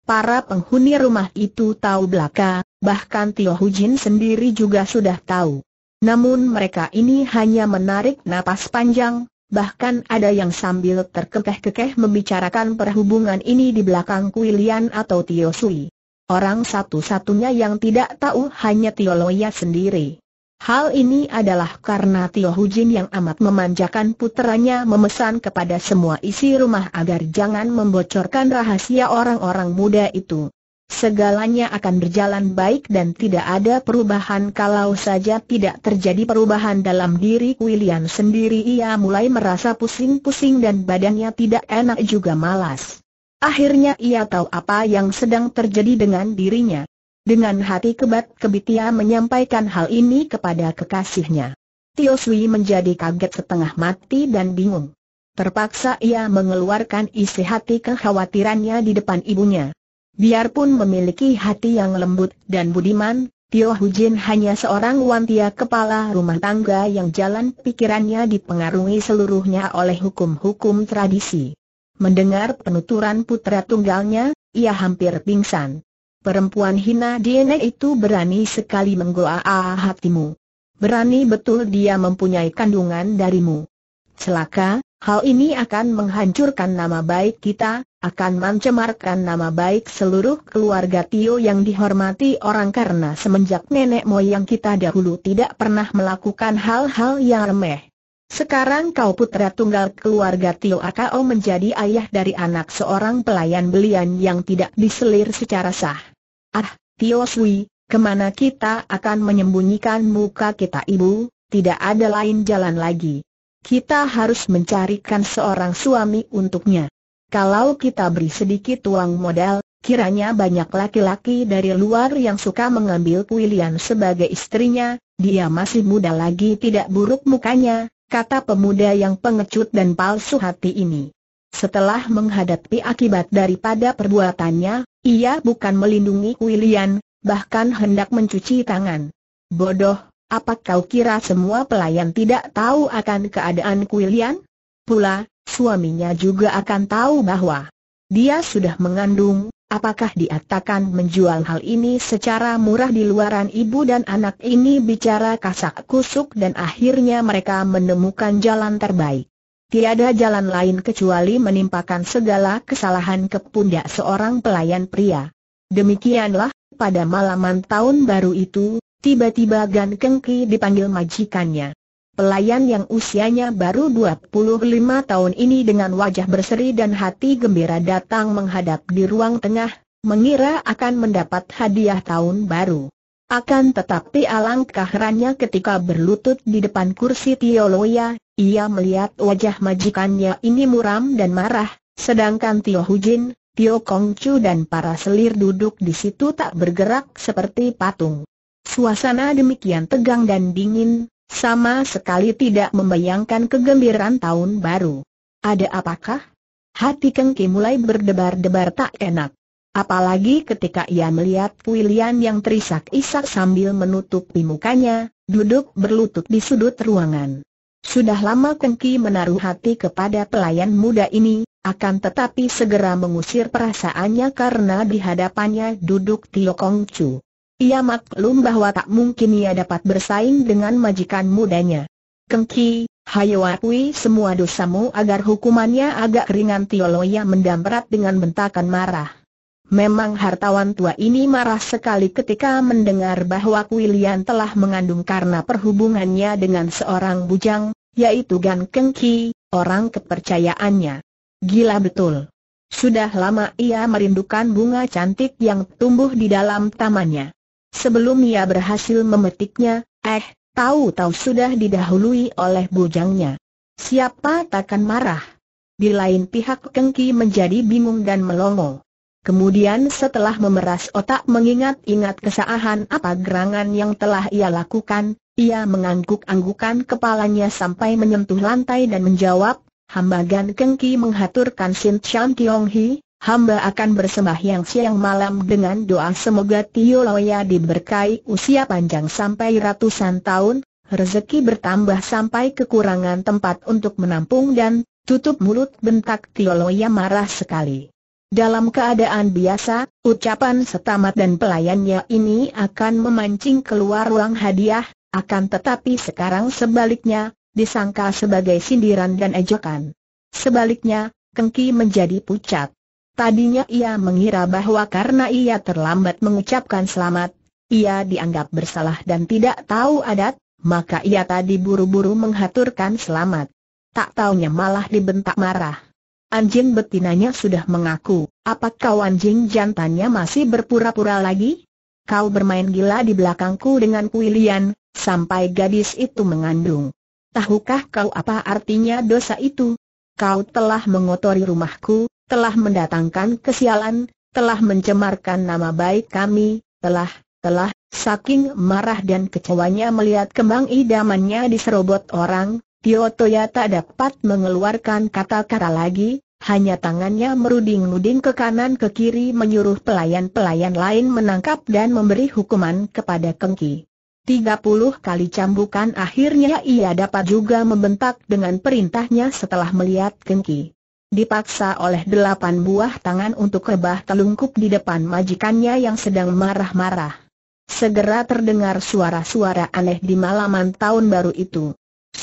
Para penghuni rumah itu tahu belaka, bahkan Tio Hujin sendiri juga sudah tahu. Namun mereka ini hanya menarik napas panjang, bahkan ada yang sambil terkekeh-kekeh membicarakan perhubungan ini di belakang Kuilian atau Tio Sui. Orang satu-satunya yang tidak tahu hanya Tio Loya sendiri. Hal ini adalah karena Tio Hujin yang amat memanjakan puteranya memesan kepada semua isi rumah agar jangan membocorkan rahasia orang-orang muda itu. Segalanya akan berjalan baik dan tidak ada perubahan kalau saja tidak terjadi perubahan dalam diri William sendiri ia mulai merasa pusing-pusing dan badannya tidak enak juga malas. Akhirnya ia tahu apa yang sedang terjadi dengan dirinya. Dengan hati kebat kebitia menyampaikan hal ini kepada kekasihnya. Tio Sui menjadi kaget setengah mati dan bingung. Terpaksa ia mengeluarkan isi hati kekhawatirannya di depan ibunya. Biarpun memiliki hati yang lembut dan budiman, Tio Hujin hanya seorang wantia kepala rumah tangga yang jalan pikirannya dipengaruhi seluruhnya oleh hukum-hukum tradisi. Mendengar penuturan putra tunggalnya, ia hampir pingsan. Perempuan hina DNA itu berani sekali menggoa hatimu. Berani betul dia mempunyai kandungan darimu. Celaka, hal ini akan menghancurkan nama baik kita, akan mencemarkan nama baik seluruh keluarga Tio yang dihormati orang karena semenjak nenek moyang kita dahulu tidak pernah melakukan hal-hal yang remeh. Sekarang kau putra tunggal keluarga Tio Akao menjadi ayah dari anak seorang pelayan belian yang tidak diselir secara sah. Ah, Tio Sui, kemana kita akan menyembunyikan muka kita ibu, tidak ada lain jalan lagi. Kita harus mencarikan seorang suami untuknya. Kalau kita beri sedikit uang modal, kiranya banyak laki-laki dari luar yang suka mengambil Kuilian sebagai istrinya, dia masih muda lagi tidak buruk mukanya, kata pemuda yang pengecut dan palsu hati ini. Setelah menghadapi akibat daripada perbuatannya, ia bukan melindungi Kuilian, bahkan hendak mencuci tangan. Bodoh, apa kau kira semua pelayan tidak tahu akan keadaan Kuilian? Pula, suaminya juga akan tahu bahwa dia sudah mengandung, apakah dia takkan menjual hal ini secara murah di luaran ibu dan anak ini bicara kasak kusuk dan akhirnya mereka menemukan jalan terbaik. Tiada jalan lain kecuali menimpakan segala kesalahan ke pundak seorang pelayan pria. Demikianlah, pada malaman tahun baru itu, tiba-tiba Gan Kengki dipanggil majikannya. Pelayan yang usianya baru 25 tahun ini dengan wajah berseri dan hati gembira datang menghadap di ruang tengah, mengira akan mendapat hadiah tahun baru. Akan tetapi alangkah rannya ketika berlutut di depan kursi Tioloya, ia melihat wajah majikannya ini muram dan marah, sedangkan Tio Hujin, Tio Kongcu dan para selir duduk di situ tak bergerak seperti patung. Suasana demikian tegang dan dingin, sama sekali tidak membayangkan kegembiraan tahun baru. Ada apakah? Hati Kengki mulai berdebar-debar tak enak. Apalagi ketika ia melihat Wilian yang terisak-isak sambil menutupi mukanya, duduk berlutut di sudut ruangan. Sudah lama Kengki menaruh hati kepada pelayan muda ini, akan tetapi segera mengusir perasaannya karena di hadapannya duduk Tio Chu. Ia maklum bahwa tak mungkin ia dapat bersaing dengan majikan mudanya. Kengki, hayo akui semua dosamu agar hukumannya agak ringan Tio Loya mendamprat dengan bentakan marah. Memang hartawan tua ini marah sekali ketika mendengar bahwa Kuilian telah mengandung karena perhubungannya dengan seorang bujang, yaitu Gan Kengki, orang kepercayaannya. Gila betul. Sudah lama ia merindukan bunga cantik yang tumbuh di dalam tamannya. Sebelum ia berhasil memetiknya, eh, tahu-tahu sudah didahului oleh bujangnya. Siapa takkan marah? Di lain pihak Kengki menjadi bingung dan melongo. Kemudian setelah memeras otak mengingat-ingat kesalahan apa gerangan yang telah ia lakukan, ia mengangguk-anggukan kepalanya sampai menyentuh lantai dan menjawab, Hamba Gan Kengki menghaturkan Sin Chan Tiong Hi, hamba akan bersembahyang siang malam dengan doa semoga Tio Loya diberkahi usia panjang sampai ratusan tahun, rezeki bertambah sampai kekurangan tempat untuk menampung dan tutup mulut bentak Tio Loya marah sekali. Dalam keadaan biasa, ucapan setamat dan pelayannya ini akan memancing keluar uang hadiah, akan tetapi sekarang sebaliknya, disangka sebagai sindiran dan ejekan. Sebaliknya, Kengki menjadi pucat. Tadinya ia mengira bahwa karena ia terlambat mengucapkan selamat, ia dianggap bersalah dan tidak tahu adat, maka ia tadi buru-buru menghaturkan selamat. Tak taunya malah dibentak marah. Anjing betinanya sudah mengaku, Apakah kau anjing jantannya masih berpura-pura lagi? Kau bermain gila di belakangku dengan kuilian, sampai gadis itu mengandung. Tahukah kau apa artinya dosa itu? Kau telah mengotori rumahku, telah mendatangkan kesialan, telah mencemarkan nama baik kami, telah, telah, saking marah dan kecewanya melihat kembang idamannya diserobot orang, Tio Toya tak dapat mengeluarkan kata-kata lagi, hanya tangannya meruding-nuding ke kanan ke kiri menyuruh pelayan-pelayan lain menangkap dan memberi hukuman kepada Kengki. Tiga puluh kali cambukan akhirnya ia dapat juga membentak dengan perintahnya setelah melihat Kengki. Dipaksa oleh delapan buah tangan untuk rebah telungkup di depan majikannya yang sedang marah-marah. Segera terdengar suara-suara aneh di malaman tahun baru itu.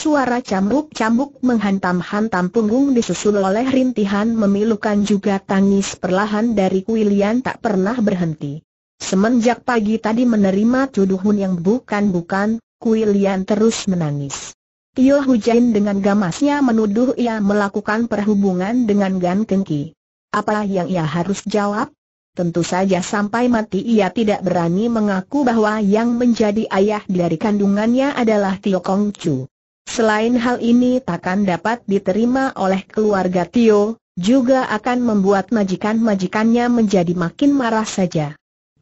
Suara cambuk-cambuk menghantam-hantam punggung disusul oleh rintihan memilukan juga tangis perlahan dari Kuilian tak pernah berhenti. Semenjak pagi tadi menerima tuduhan yang bukan-bukan, Kuilian terus menangis. Tio Hujain dengan gamasnya menuduh ia melakukan perhubungan dengan Gan Kengki. Apa yang ia harus jawab? Tentu saja sampai mati ia tidak berani mengaku bahwa yang menjadi ayah dari kandungannya adalah Tio Kongcu. Selain hal ini takkan dapat diterima oleh keluarga Tio, juga akan membuat majikan-majikannya menjadi makin marah saja.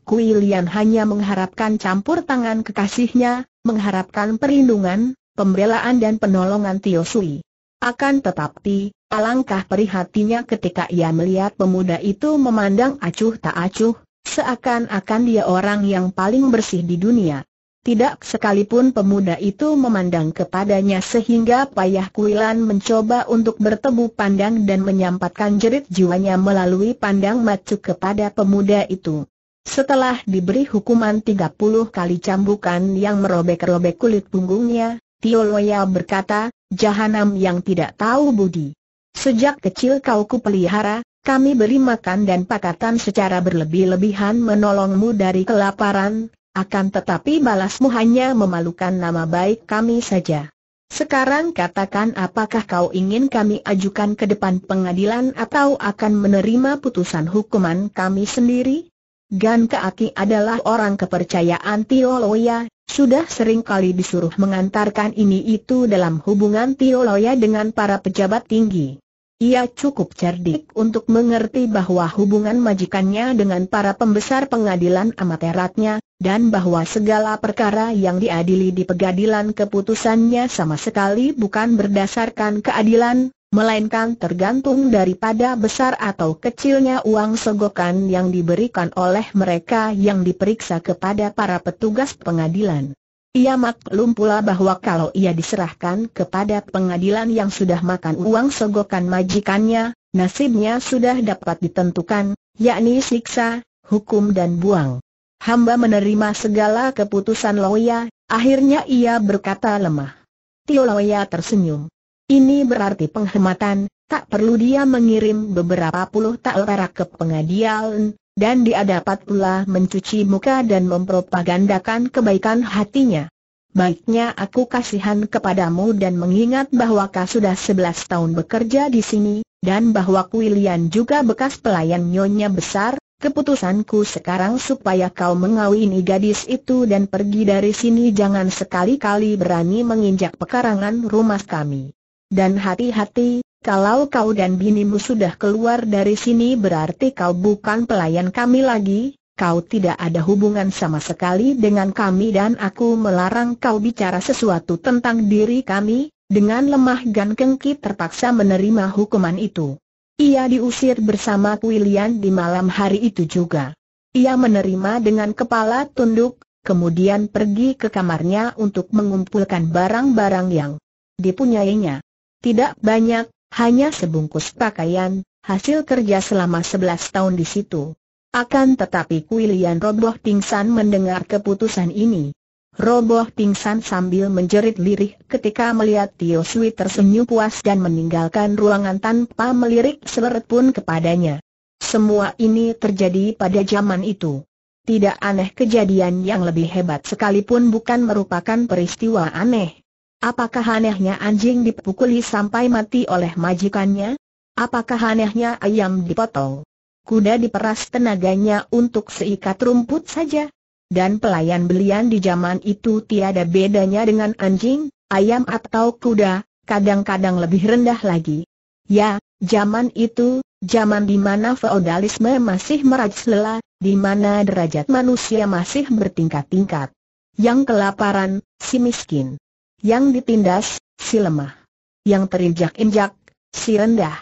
Kui hanya mengharapkan campur tangan kekasihnya, mengharapkan perlindungan, pembelaan dan penolongan Tio Sui. Akan tetapi, alangkah perihatinya ketika ia melihat pemuda itu memandang acuh tak acuh, seakan-akan dia orang yang paling bersih di dunia. Tidak sekalipun pemuda itu memandang kepadanya sehingga payah kuilan mencoba untuk bertemu pandang dan menyampatkan jerit jiwanya melalui pandang macu kepada pemuda itu. Setelah diberi hukuman 30 kali cambukan yang merobek-robek kulit punggungnya, Tio Loya berkata, Jahanam yang tidak tahu budi. Sejak kecil kau ku pelihara, kami beri makan dan pakatan secara berlebih-lebihan menolongmu dari kelaparan, akan tetapi balasmu hanya memalukan nama baik kami saja. Sekarang katakan apakah kau ingin kami ajukan ke depan pengadilan atau akan menerima putusan hukuman kami sendiri? Gan Keaki adalah orang kepercayaan Tioloya, sudah sering kali disuruh mengantarkan ini itu dalam hubungan Tioloya dengan para pejabat tinggi. Ia cukup cerdik untuk mengerti bahwa hubungan majikannya dengan para pembesar pengadilan amat eratnya, dan bahwa segala perkara yang diadili di pengadilan keputusannya sama sekali bukan berdasarkan keadilan, melainkan tergantung daripada besar atau kecilnya uang sogokan yang diberikan oleh mereka yang diperiksa kepada para petugas pengadilan. Ia maklum pula bahwa kalau ia diserahkan kepada pengadilan yang sudah makan uang sogokan majikannya, nasibnya sudah dapat ditentukan, yakni siksa, hukum dan buang. Hamba menerima segala keputusan Loya, akhirnya ia berkata lemah. Tio Loya tersenyum. Ini berarti penghematan, tak perlu dia mengirim beberapa puluh tak perak ke pengadilan, dan dia dapat pula mencuci muka dan mempropagandakan kebaikan hatinya. Baiknya aku kasihan kepadamu dan mengingat bahwa kau sudah 11 tahun bekerja di sini, dan bahwa Kuilian juga bekas pelayan nyonya besar, keputusanku sekarang supaya kau mengawini gadis itu dan pergi dari sini jangan sekali-kali berani menginjak pekarangan rumah kami. Dan hati-hati, kalau kau dan binimu sudah keluar dari sini berarti kau bukan pelayan kami lagi, kau tidak ada hubungan sama sekali dengan kami dan aku melarang kau bicara sesuatu tentang diri kami, dengan lemah Gan Kengki terpaksa menerima hukuman itu. Ia diusir bersama Kuilian di malam hari itu juga. Ia menerima dengan kepala tunduk, kemudian pergi ke kamarnya untuk mengumpulkan barang-barang yang dipunyainya. Tidak banyak, hanya sebungkus pakaian, hasil kerja selama 11 tahun di situ. Akan tetapi Kuilian roboh pingsan mendengar keputusan ini. Roboh pingsan sambil menjerit lirih ketika melihat Tio Sui tersenyum puas dan meninggalkan ruangan tanpa melirik seleret pun kepadanya. Semua ini terjadi pada zaman itu. Tidak aneh kejadian yang lebih hebat sekalipun bukan merupakan peristiwa aneh. Apakah anehnya anjing dipukuli sampai mati oleh majikannya? Apakah anehnya ayam dipotong? Kuda diperas tenaganya untuk seikat rumput saja? Dan pelayan belian di zaman itu tiada bedanya dengan anjing, ayam atau kuda, kadang-kadang lebih rendah lagi. Ya, zaman itu, zaman di mana feodalisme masih merajalela, di mana derajat manusia masih bertingkat-tingkat. Yang kelaparan, si miskin, yang ditindas, si lemah. Yang terinjak-injak, si rendah.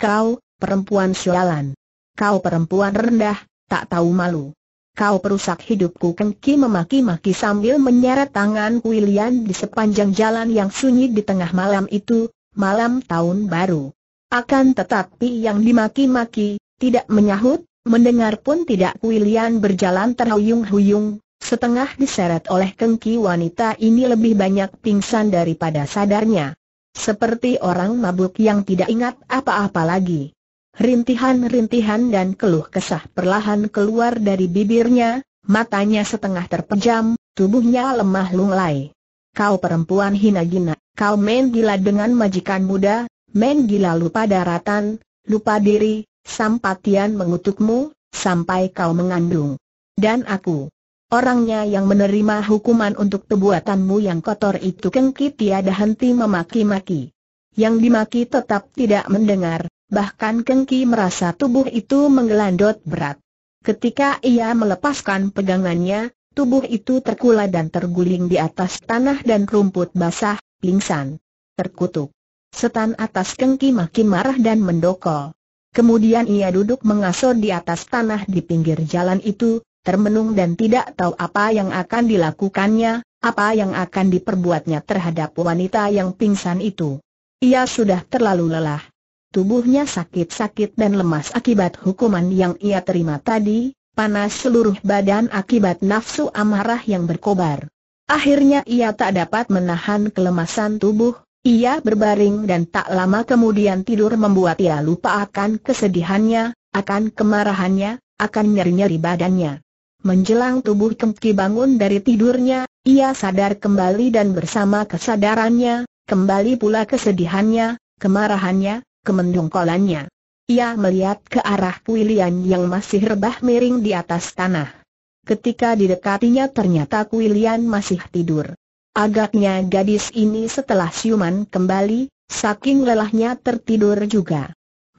Kau, perempuan sialan. Kau perempuan rendah, tak tahu malu. Kau perusak hidupku Kengki memaki-maki sambil menyeret tangan William di sepanjang jalan yang sunyi di tengah malam itu, malam tahun baru. Akan tetapi yang dimaki-maki, tidak menyahut, mendengar pun tidak William berjalan terhuyung-huyung, Setengah diseret oleh kengki wanita ini lebih banyak pingsan daripada sadarnya. Seperti orang mabuk yang tidak ingat apa-apa lagi. Rintihan-rintihan dan keluh kesah perlahan keluar dari bibirnya, matanya setengah terpejam, tubuhnya lemah lunglai. Kau perempuan hina gina, kau main gila dengan majikan muda, main gila lupa daratan, lupa diri, Sampatian mengutukmu, sampai kau mengandung. Dan aku, Orangnya yang menerima hukuman untuk perbuatanmu yang kotor itu kengki tiada henti memaki-maki. Yang dimaki tetap tidak mendengar, bahkan kengki merasa tubuh itu menggelandot berat. Ketika ia melepaskan pegangannya, tubuh itu terkulai dan terguling di atas tanah dan rumput basah, pingsan. Terkutuk. Setan atas kengki makin marah dan mendokol. Kemudian ia duduk mengasor di atas tanah di pinggir jalan itu, termenung dan tidak tahu apa yang akan dilakukannya, apa yang akan diperbuatnya terhadap wanita yang pingsan itu. Ia sudah terlalu lelah. Tubuhnya sakit-sakit dan lemas akibat hukuman yang ia terima tadi, panas seluruh badan akibat nafsu amarah yang berkobar. Akhirnya ia tak dapat menahan kelemasan tubuh, ia berbaring dan tak lama kemudian tidur membuat ia lupa akan kesedihannya, akan kemarahannya, akan nyeri-nyeri badannya. Menjelang tubuh Kemki bangun dari tidurnya, ia sadar kembali dan bersama kesadarannya, kembali pula kesedihannya, kemarahannya, kemendungkolannya. Ia melihat ke arah Kuilian yang masih rebah miring di atas tanah. Ketika didekatinya ternyata Kuilian masih tidur. Agaknya gadis ini setelah siuman kembali, saking lelahnya tertidur juga.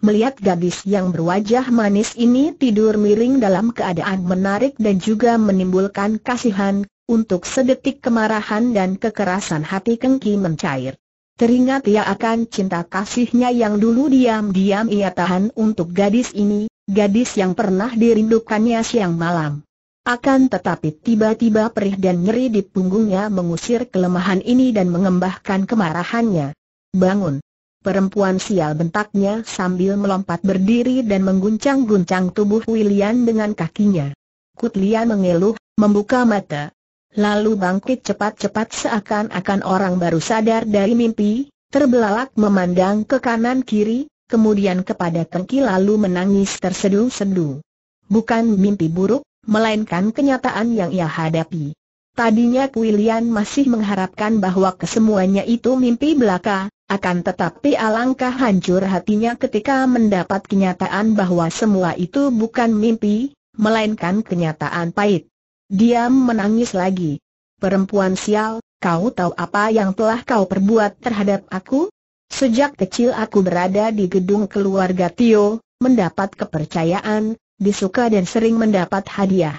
Melihat gadis yang berwajah manis ini tidur miring dalam keadaan menarik dan juga menimbulkan kasihan, untuk sedetik kemarahan dan kekerasan hati Kengki mencair. Teringat ia akan cinta kasihnya yang dulu diam-diam ia tahan untuk gadis ini, gadis yang pernah dirindukannya siang malam. Akan tetapi tiba-tiba perih dan nyeri di punggungnya mengusir kelemahan ini dan mengembahkan kemarahannya. Bangun! Perempuan sial bentaknya sambil melompat berdiri dan mengguncang-guncang tubuh William dengan kakinya. Kutlian mengeluh, membuka mata. Lalu bangkit cepat-cepat seakan-akan orang baru sadar dari mimpi, terbelalak memandang ke kanan kiri, kemudian kepada kengki lalu menangis terseduh-seduh. Bukan mimpi buruk, melainkan kenyataan yang ia hadapi. Tadinya Kuilian masih mengharapkan bahwa kesemuanya itu mimpi belaka, akan tetapi alangkah hancur hatinya ketika mendapat kenyataan bahwa semua itu bukan mimpi, melainkan kenyataan pahit. Dia menangis lagi. Perempuan sial, kau tahu apa yang telah kau perbuat terhadap aku? Sejak kecil aku berada di gedung keluarga Tio, mendapat kepercayaan, disuka dan sering mendapat hadiah.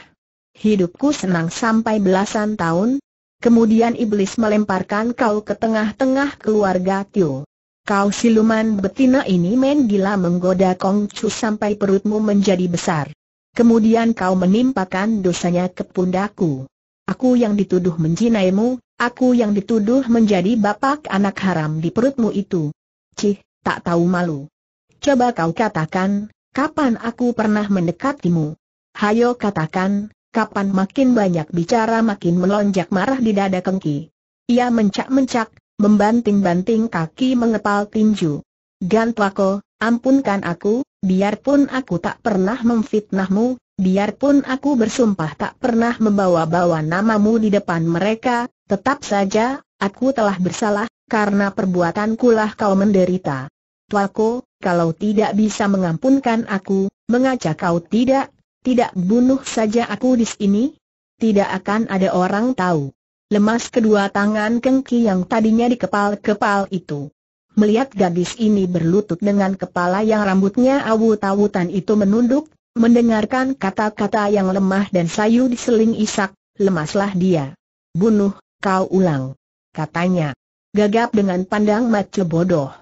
Hidupku senang sampai belasan tahun, Kemudian iblis melemparkan kau ke tengah-tengah keluarga Tio. Kau siluman betina ini main gila menggoda Kong Chu sampai perutmu menjadi besar. Kemudian kau menimpakan dosanya ke pundaku. Aku yang dituduh menjinaimu, aku yang dituduh menjadi bapak anak haram di perutmu itu. Cih, tak tahu malu. Coba kau katakan, kapan aku pernah mendekatimu? Hayo katakan, kapan makin banyak bicara makin melonjak marah di dada Kengki. Ia mencak-mencak, membanting-banting kaki mengepal tinju. Gantwako, ampunkan aku, biarpun aku tak pernah memfitnahmu, biarpun aku bersumpah tak pernah membawa-bawa namamu di depan mereka, tetap saja, aku telah bersalah, karena perbuatanku lah kau menderita. Tuako, kalau tidak bisa mengampunkan aku, mengajak kau tidak tidak bunuh saja aku di sini? Tidak akan ada orang tahu. Lemas kedua tangan Kengki yang tadinya dikepal-kepal itu. Melihat gadis ini berlutut dengan kepala yang rambutnya awut-awutan itu menunduk, mendengarkan kata-kata yang lemah dan sayu diseling isak, lemaslah dia. Bunuh, kau ulang. Katanya. Gagap dengan pandang macu bodoh.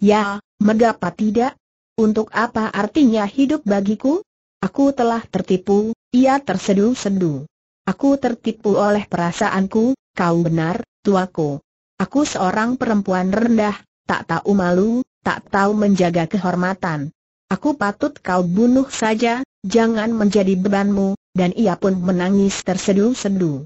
Ya, megapa tidak? Untuk apa artinya hidup bagiku? Aku telah tertipu, ia tersedu sedu Aku tertipu oleh perasaanku, kau benar, tuaku. Aku seorang perempuan rendah, tak tahu malu, tak tahu menjaga kehormatan. Aku patut kau bunuh saja, jangan menjadi bebanmu, dan ia pun menangis tersedu sedu